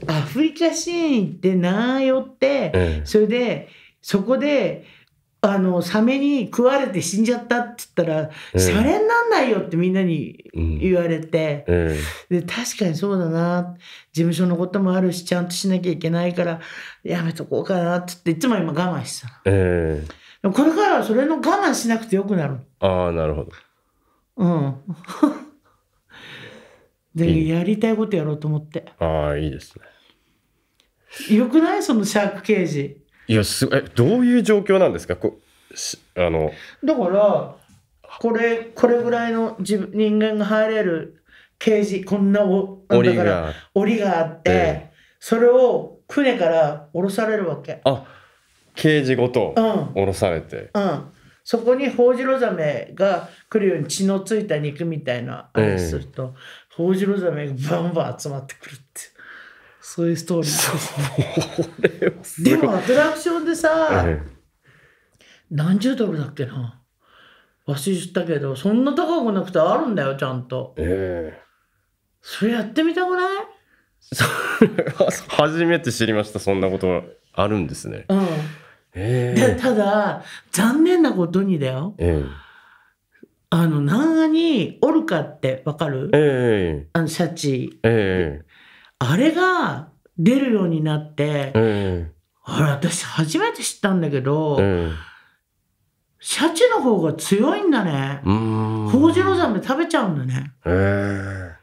アフリカシーンってなあよって、え、それでそこであのサメに食われて死んじゃったって言ったら「えー、シャレになんないよ」ってみんなに言われて、うんえー、で確かにそうだな事務所のこともあるしちゃんとしなきゃいけないからやめとこうかなってっていつも今我慢してた、えー、これからはそれの我慢しなくてよくなるああなるほどうん でいいやりたいことやろうと思ってああいいですねよくないそのシャーク刑事いやすえどういう状況なんですかこあのだからこれこれぐらいの自分人間が入れるケージこんなお檻が檻があって、ええ、それを船から降ろされるわけあケージごと降ろされて、うん、うん、そこにホウジロザメが来るように血のついた肉みたいなあれすると、ホウジロザメがバンバン集まってくるってそういうストーリーですね。でもアトラクションでさ、ええ、何十ドルだっけな忘れちゃったけどそんな高くなくてあるんだよちゃんと。ええ。それやってみたくない初めて知りましたそんなことあるんですね。うん、えー、ただ残念なことにだよ。えー、あの長にオルカってわかる、えー、あのシャチ、えあれが出るようになって、うん、あれ私初めて知ったんだけど、うん、シャチの方が強いんだねホウジロザメ食べちゃうんだね。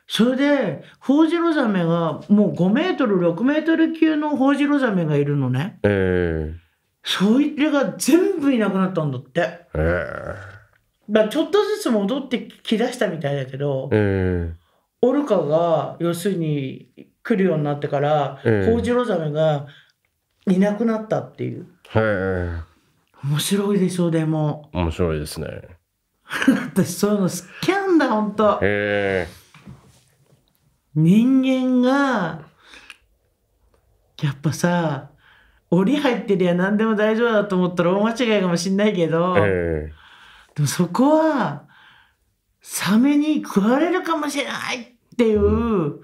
それでホウジロザメがもう5メートル6メートル級のホウジロザメがいるのね、それが全部いなくなったんだって、だちょっとずつ戻ってきだしたみたいだけど、オルカが要するに来るようになってから、えー、ホウジロザメがいなくなったっていう。へ面白いでしょでも。面白いですね。私そういうの好きなんだ本当。へ人間がやっぱさ檻入ってりゃ何でも大丈夫だと思ったら大間違いかもしんないけど、でもそこはサメに食われるかもしれないっていう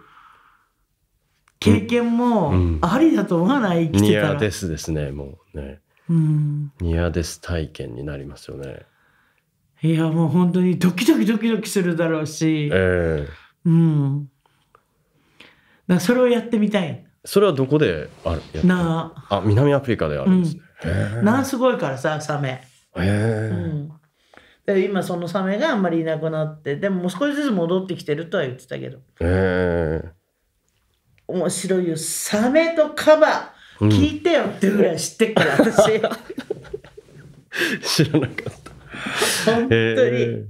経験もありだと思わない、うん、来てたらニアですですねもうね、うん、ニアです体験になりますよねいやもう本当にドキドキドキドキするだろうし、えー、うんだそれをやってみたいそれはどこであるなああ南アフリカであるんですね、うん、なあすごいからさサメへえー、うんで今そのサメがあんまりいなくなってでももう少しずつ戻ってきてるとは言ってたけどへえー面白いよサメとカバ聞いてよってぐらい知ってっから、うん、私 知らなかった本当に、えー、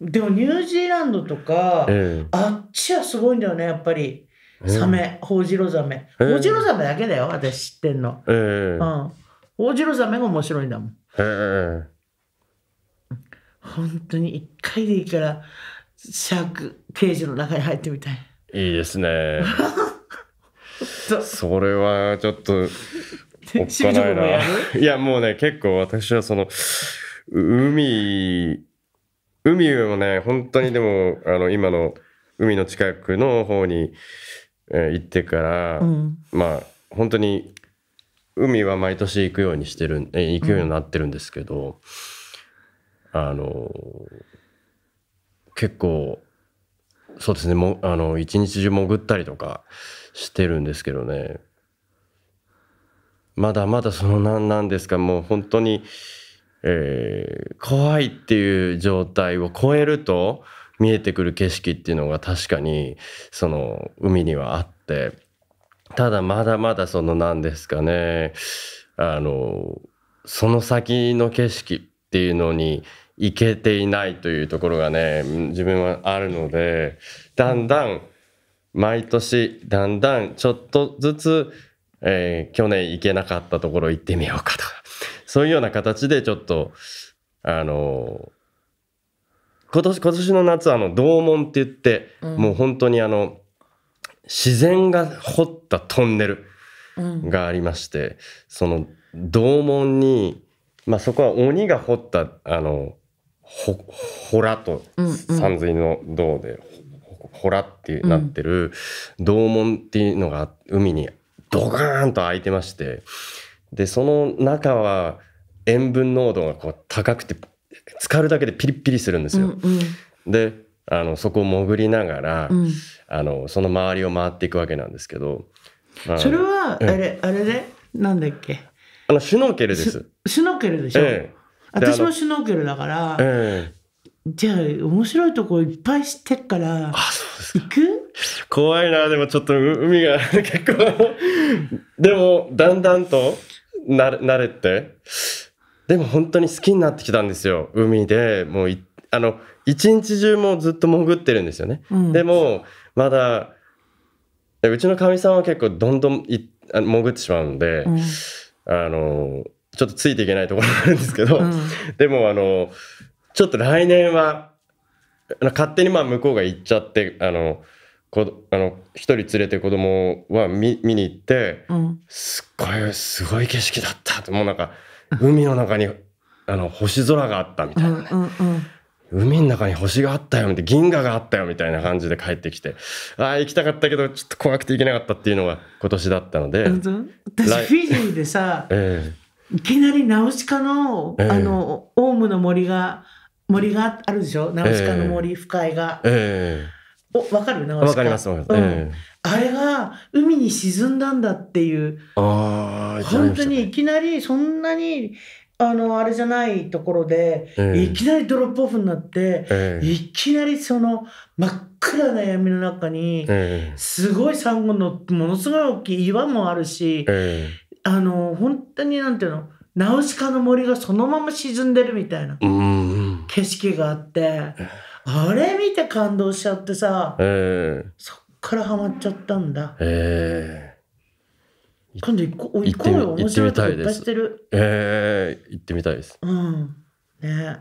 でもニュージーランドとか、えー、あっちはすごいんだよねやっぱりサメ、ホウジロザメ、ホウジロザメだけだよ私知ってんの、うん、ホウジロザメが面白いんだもん、本当に一回でいいからシャークケージの中に入ってみたいいいですね。それはちょっと、おっかないな。いや、もうね、結構私はその、海、海をね、本当にでも、あの、今の海の近くの方に、えー、行ってから、うん、まあ、本当に、海は毎年行くようにしてる、えー、行くようになってるんですけど、うん、あの、結構、そうですねもあの一日中潜ったりとかしてるんですけどねまだまだその何なんですかもう本当に、えー、怖いっていう状態を超えると見えてくる景色っていうのが確かにその海にはあってただまだまだその何ですかねあのその先の景色っていうのにいけていないというところがね自分はあるのでだんだん毎年だんだんちょっとずつ、えー、去年行けなかったところ行ってみようかとか そういうような形でちょっとあのー、今年今年の夏あの門って言って、うん、もう本当にあの自然が掘ったトンネルがありまして、うん、その洞門に、まあ、そこは鬼が掘ったあのほほらと山水の銅で、ううんほらってなってる洞門っていうのが海にドカーンと開いてましてでその中は塩分濃度がこう高くて浸かるだけでピリピリするんですよ。うんうん、であのそこを潜りながら、うん、あのその周りを回っていくわけなんですけどそれはあれ、うん、あれでなんだっけあのシュノーケルですシュノーケルでしょ、ええ私もシュノーケルだから、えじゃあ面白いとこいっぱい知ってっから行く怖いなでもちょっと海が 結構でもだんだんと慣れてでも本当に好きになってきたんですよ海でもうあの一日中もずっと潜ってるんですよね、うん、でもまだうちのかみさんは結構どんどん潜ってしまうんで、うん、あのちょっとついていけないところがあるんですけど、うん、でもあのちょっと来年は勝手にまあ向こうが行っちゃってあのこあの一人連れて子供は見見に行って、うん、すっごいすごい景色だったともうなんか海の中にあの星空があったみたいなね、うんうんうん海の中に星があったよみたいな銀河があったよみたいな感じで帰ってきてああ行きたかったけどちょっと怖くて行けなかったっていうのが今年だったので、うん、私フィジーでさ、ええ、いきなりナウシカの、えー、あのオウムの森が森があるでしょナウシカの森、深いが。えーお分かるな分かります、うんえー、あれが海に沈んだんだっていうあ本当にいきなりそんなにあのあれじゃないところで、えー、いきなりドロップオフになって、えー、いきなりその真っ暗な闇の中に、すごいサンゴのものすごい大きい岩もあるし、あの本当になんていうのナウシカの森がそのまま沈んでるみたいな景色があってあれ見て感動しちゃってさ、えー、そっからハマっちゃったんだ。えー、今度行こ行こうよ面白いとこいっぱいしてる。えー、行ってみたいです。うん、ね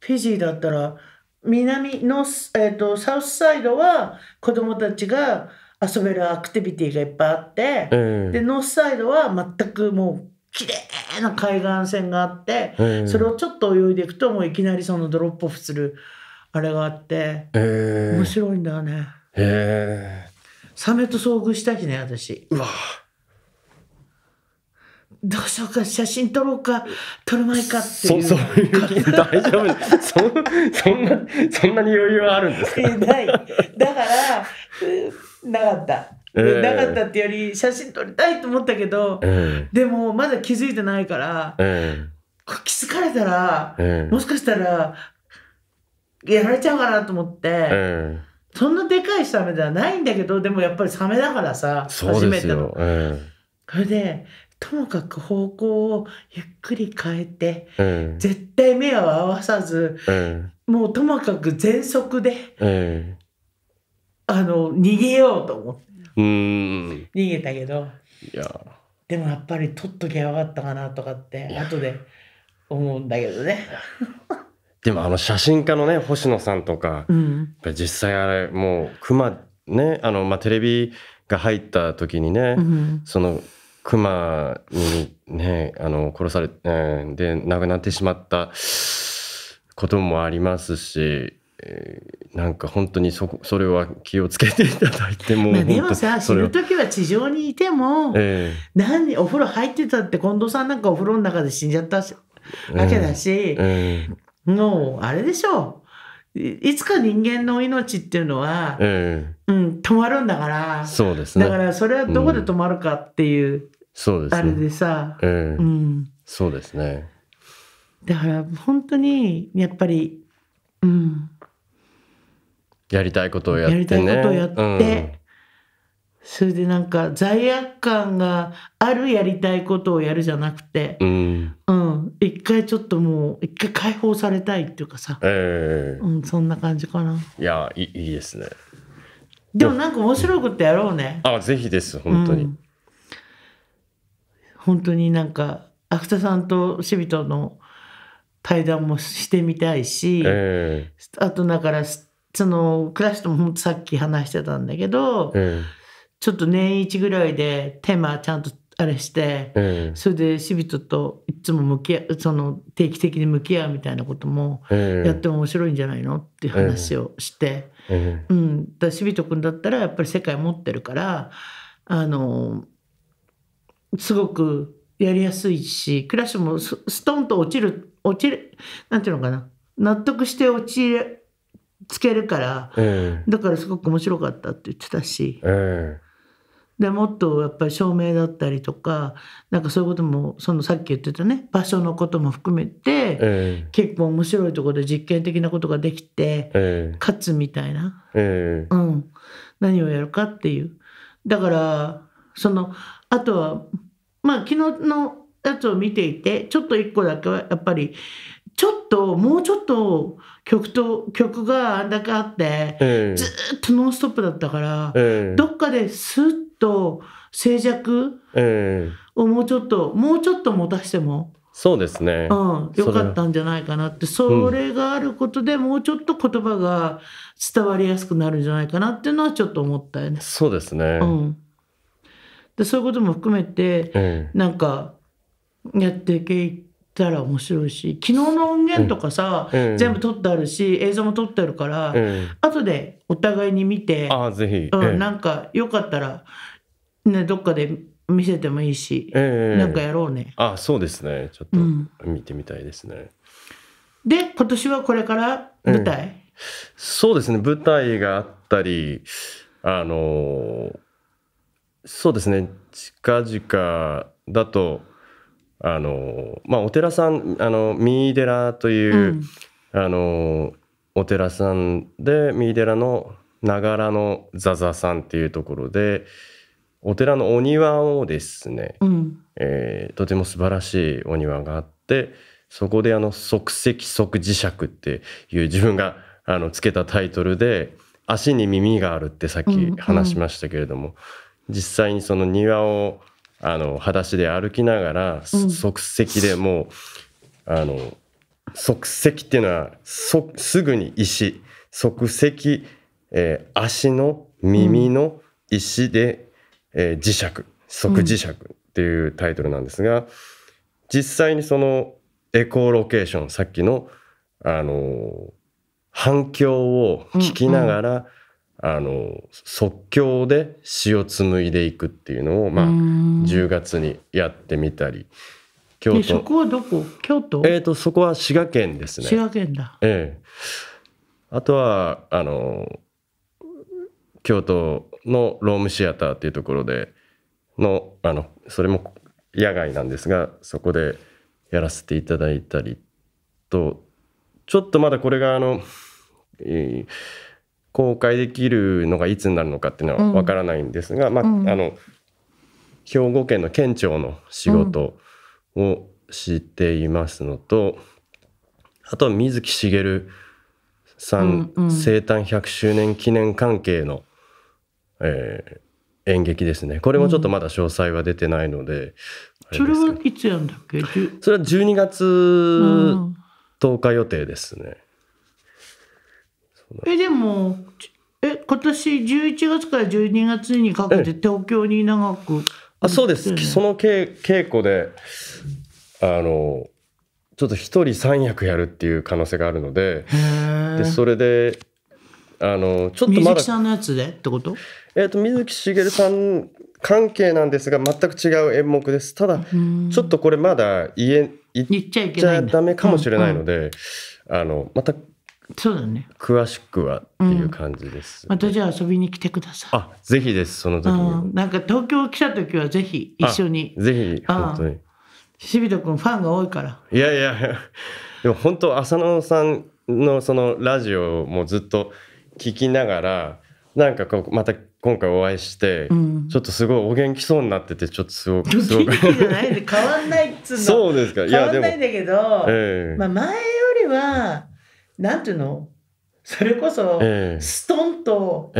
フィジーだったら南の、えーとサウスサイドは子供たちが遊べるアクティビティがいっぱいあって、でノースサイドは全くもう綺麗な海岸線があって、それをちょっと泳いでいくともういきなりそのドロップオフするあれがあって、えー、面白いんだよね。えー、サメと遭遇したしね私。うわどうしようか写真撮ろうか撮るまいかっていうそそういう大丈夫そそんなそんなに余裕はあるんですかないだからなかった。えー、なかったってより写真撮りたいと思ったけど、えー、でもまだ気づいてないから、えー、気づかれたら、もしかしたらやられちゃうかなと思って、そんなでかいサメではないんだけどでもやっぱりサメだからさ初めての。それでともかく方向をゆっくり変えて、絶対目を合わさず、もうともかく全速で。あの逃げようと思って逃げたけどいやでもやっぱり取っときゃよかったかなとかって後で思うんだけどね でもあの写真家のね星野さんとか、うん、実際あれもう熊ねあの、まあ、テレビが入った時にね、うん、その熊にねあの殺されて、で亡くなってしまったこともありますしえー、なんか本当にそそれは気をつけていただいても、まあ、でもさ死ぬ時は地上にいても、えー、何お風呂入ってたって近藤さんなんかお風呂の中で死んじゃったわけだし、えー、もうあれでしょういつか人間の命っていうのは、えー、うん、止まるんだからそうです、ね、だからそれはどこで止まるかっていう、うん、あれでさ、うん、そうですねだから本当にやっぱりうんやりたいことをやって、ね、やりたいことをやって、うん、それでなんか罪悪感があるやりたいことをやるじゃなくて、うん、うん、一回ちょっともう一回解放されたいっていうかさ、えー、うん、そんな感じかな。いやいいですね。でもなんか面白いことやろうね。あぜひです本当に、うん、本当になんか芥田さんとシビトの対談もしてみたいし、えー、あとだからそのクラスともさっき話してたんだけど、うん、ちょっと年一ぐらいでテーマちゃんとあれして、うん、それでビトといつも向き合その定期的に向き合うみたいなこともやっても面白いんじゃないのっていう話をして、うん、うん、だ死君だったらやっぱり世界持ってるからあのすごくやりやすいしクラッシュもストンと落ちる落ちるなんていうのかな納得して落ちつけるから、えー、だからすごく面白かったって言ってたし、えー、でもっとやっぱり照明だったりとかなんかそういうこともそのさっき言ってたね場所のことも含めて、えー、結構面白いところで実験的なことができて、勝つみたいな、うん、何をやるかっていうだからそのあとはまあ昨日のやつを見ていてちょっと一個だけはやっぱりちょっともうちょっと曲と曲があんだけあって、えー、ずっとノンストップだったから、えー、どっかですっと静寂をもうちょっと、えー、もうちょっと持たしても。そうですね、うん、よかったんじゃないかなってそれがあることでもうちょっと言葉が伝わりやすくなるんじゃないかなっていうのはちょっと思ったよね。そうですね、うん、でそういうことも含めて、えー、なんかやっていけたら面白いし昨日の音源とかさ、うん、全部撮ってあるし映像も撮ってあるから、うん、後でお互いに見てあぜひ、うん、なんかよかったら、ね、どっかで見せてもいいし、えー、なんかやろうねあそうですねちょっと見てみたいですね、うん、で今年はこれから舞台、そうですね舞台があったりあのー、そうですね近々だとあのまあ、お寺さんあの三井寺という、うん、あのお寺さんで三井寺のながらの座座さんっていうところでお寺のお庭をですね、うん、えー、とても素晴らしいお庭があってそこであの即席即磁石っていう自分があのつけたタイトルで足に耳があるってさっき話しましたけれども、うんうん、実際にその庭をあの裸足で歩きながら、即席でもう、あの即席っていうのはすぐに石即席、えー、足の耳の石で、うん、えー、磁石即磁石っていうタイトルなんですが、うん、実際にそのエコーロケーションさっきの、あのー、反響を聞きながら、うんうんあの即興で詩を紡いでいくっていうのを、まあ、10月にやってみたり京都そこはどこ京都えー、とそこは滋賀県ですね滋賀県だえあとはあの京都のロームシアターっていうところでのあのそれも野外なんですがそこでやらせていただいたりとちょっとまだこれがあの、えー公開できるのがいつになるのかっていうのはわからないんですが、うん、まあ、うん、あの兵庫県の県庁の仕事をしていますのと、あとは水木しげるさん、うんうん、生誕100周年記念関係の、えー、演劇ですねこれもちょっとまだ詳細は出てないので、うん、それはいつやんだっけそれは12月10日予定ですね、えでもえ今年11月から12月にかけて東京に長く、ね、あそうですその稽古であのちょっと1人三役やるっていう可能性があるのででそれであのちょっとまだ水木さんのやつでってことえっ、ー、と水木しげるさん関係なんですが全く違う演目ですただちょっとこれまだ言え言っちゃダメかもしれないので、うんうん、あのまたそうだね。詳しくはっていう感じです、ね、またじゃあ遊びに来てください。あ、ぜひです、その時うなんか東京来た時はぜひ一緒に。ぜひ、本当に。し渋人君ファンが多いから。いやいや、でも本当浅野さんのそのラジオもずっと聞きながら、なんかこうまた今回お会いして、うん、ちょっとすごいお元気そうになっててちょっとすごくすごく変わんないっつうの そうですかいやでも変わんないんだけど、えー、まあ前よりはなんていうのそれこそ、ストンと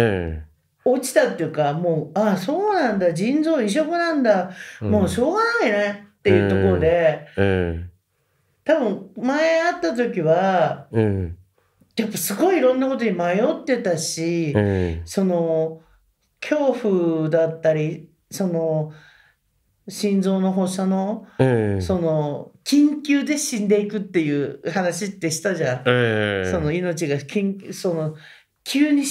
落ちたっていうか、もう、ああ、そうなんだ、腎臓移植なんだ、もうしょうがないねっていうところで、多分前会った時は、やっぱすごいいろんなことに迷ってたし、その恐怖だったりその心臓の発作の、その緊急で死んでいくっていう話ってしたじゃん、えー、その命が緊その急に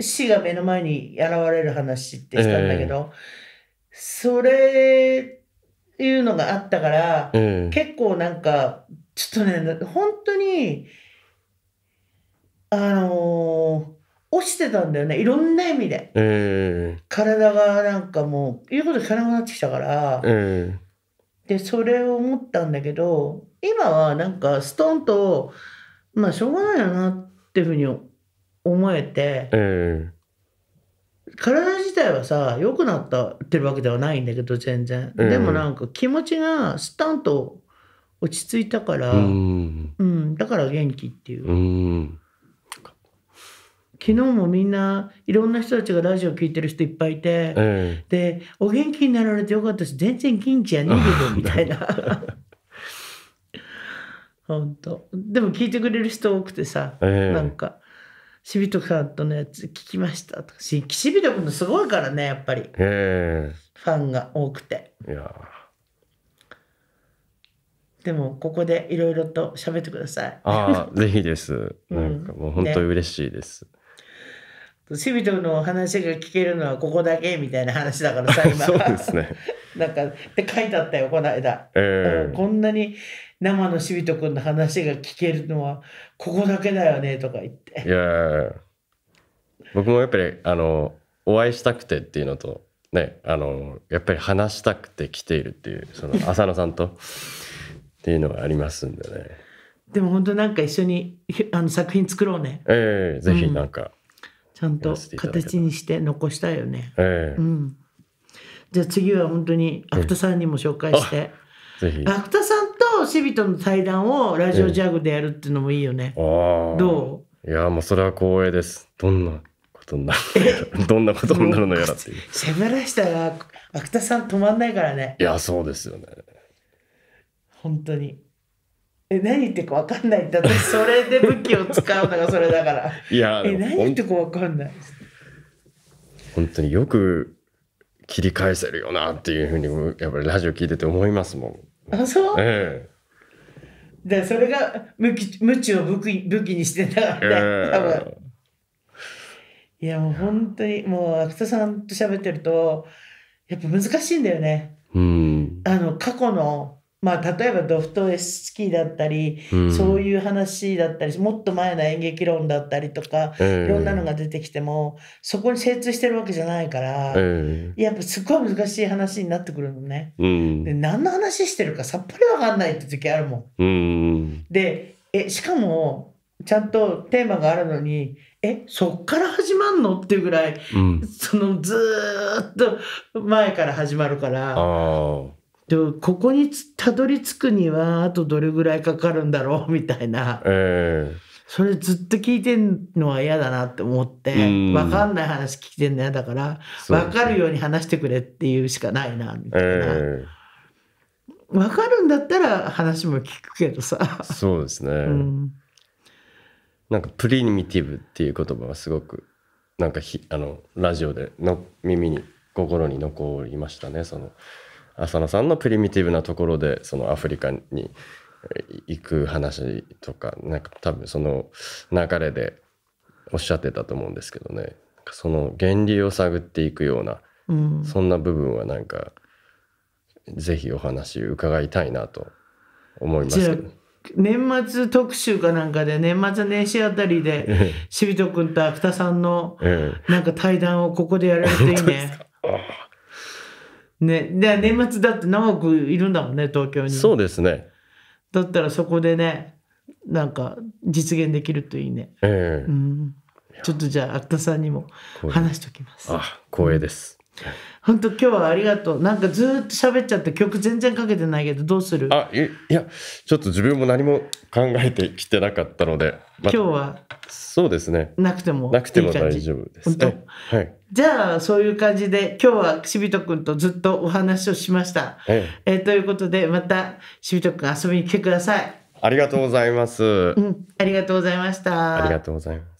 死が目の前に現れる話ってしたんだけど、えー、それいうのがあったから、えー、結構なんかちょっとね本当にあのー落ちてたんだよねいろんな意味で、えー、体がなんかもう言うこと聞かなくなってきたから、でそれを思ったんだけど今はなんかストンとまあしょうがないよなっていうふうに思えて、えー、体自体はさ良くなったってるわけではないんだけど全然、でもなんか気持ちがスタンと落ち着いたから、うん、うん、だから元気っていう。うん昨日もみんないろんな人たちがラジオ聞いてる人いっぱいいて、えー、でお元気になられてよかったし全然元気やねんけどみたいな。本当でも聞いてくれる人多くてさ、えー、なんか「しびとさんとのやつ聞きました」とかししびと君のすごいからねやっぱり、えー、ファンが多くていやでもここでいろいろと喋ってくださいああぜひです なんかもう本当に嬉しいです、ねセビトの話が聞けるのはここだけみたいな話だからさ今そうですねなんかって書いてあったよこの間、えー、こんなに生のシビト君の話が聞けるのはここだけだよねとか言っていや僕もやっぱりあのお会いしたくてっていうのとねあのやっぱり話したくて来ているっていうその 浅野さんとっていうのがありますんでねでも本当なんか一緒にあの作品作ろうねええー、ぜひなんか、うんちゃんと形にして残したいよね。えー、うん、じゃあ次は本当に芥さんにも紹介して。うん、芥さんとシビとの対談をラジオジャグでやるっていうのもいいよね。ああ。どういやもうそれは光栄です。どんなことになる どんなことになるのやらっていう。喋らしたらトさん止まんないからね。いやそうですよね。本当に。え何言ってるか分かんないだって それで武器を使うのがそれだからいやえ何言ってるか分かんない本当によく切り返せるよなっていうふうにやっぱりラジオ聞いてて思いますもんあそうええでそれが無知無知を武器武器にしてたからね、多分いやもう本当にもう秋田さんと喋ってるとやっぱ難しいんだよね、うん、あの過去のまあ、例えばドフトエスキーだったり、うん、そういう話だったりもっと前の演劇論だったりとか、えー、いろんなのが出てきてもそこに精通してるわけじゃないから、えー、やっぱすごい難しい話になってくるのね、うん、で何の話してるかさっぱりわかんないって時あるもん。うん、でえしかもちゃんとテーマがあるのにえそっから始まんのっていうぐらい、そのずっと前から始まるから。でここにたどり着くにはあとどれぐらいかかるんだろう みたいな、えー、それずっと聞いてんのは嫌だなって思って分かんない話聞いてんの嫌だから分かるように話してくれっていうしかないなみたいな、えー、分かるんだったら話も聞くけどさそうですね、うん、なんかプリミティブっていう言葉がすごくなんかひあのラジオでの耳に心に残りましたねその。浅野さんのプリミティブなところでそのアフリカに行く話とかなんか多分その流れでおっしゃってたと思うんですけどねその原理を探っていくような、うん、そんな部分はなんかぜひお話伺いたいなと思いますけど、ね。年末特集かなんかで年末年始あたりでしびと君と芥田さんのなんか対談をここでやられていいね。ね、で年末だって長くいるんだもんね東京にそうですねだったらそこでねなんか実現できるといいね、えー、うん、ちょっとじゃあ芥さんにも話しておきますあ光栄です、本当今日はありがとうなんかずっと喋っちゃって曲全然かけてないけどどうするあいやちょっと自分も何も考えてきてなかったので、ま、今日はそうですねなくてもなくても大丈夫です、はいじゃあそういう感じで今日はしびとくんとずっとお話をしました。えええー、ということでまたしびとくん遊びに来てください。ありがとうございます。うん、ありがとうございました。ありがとうございます。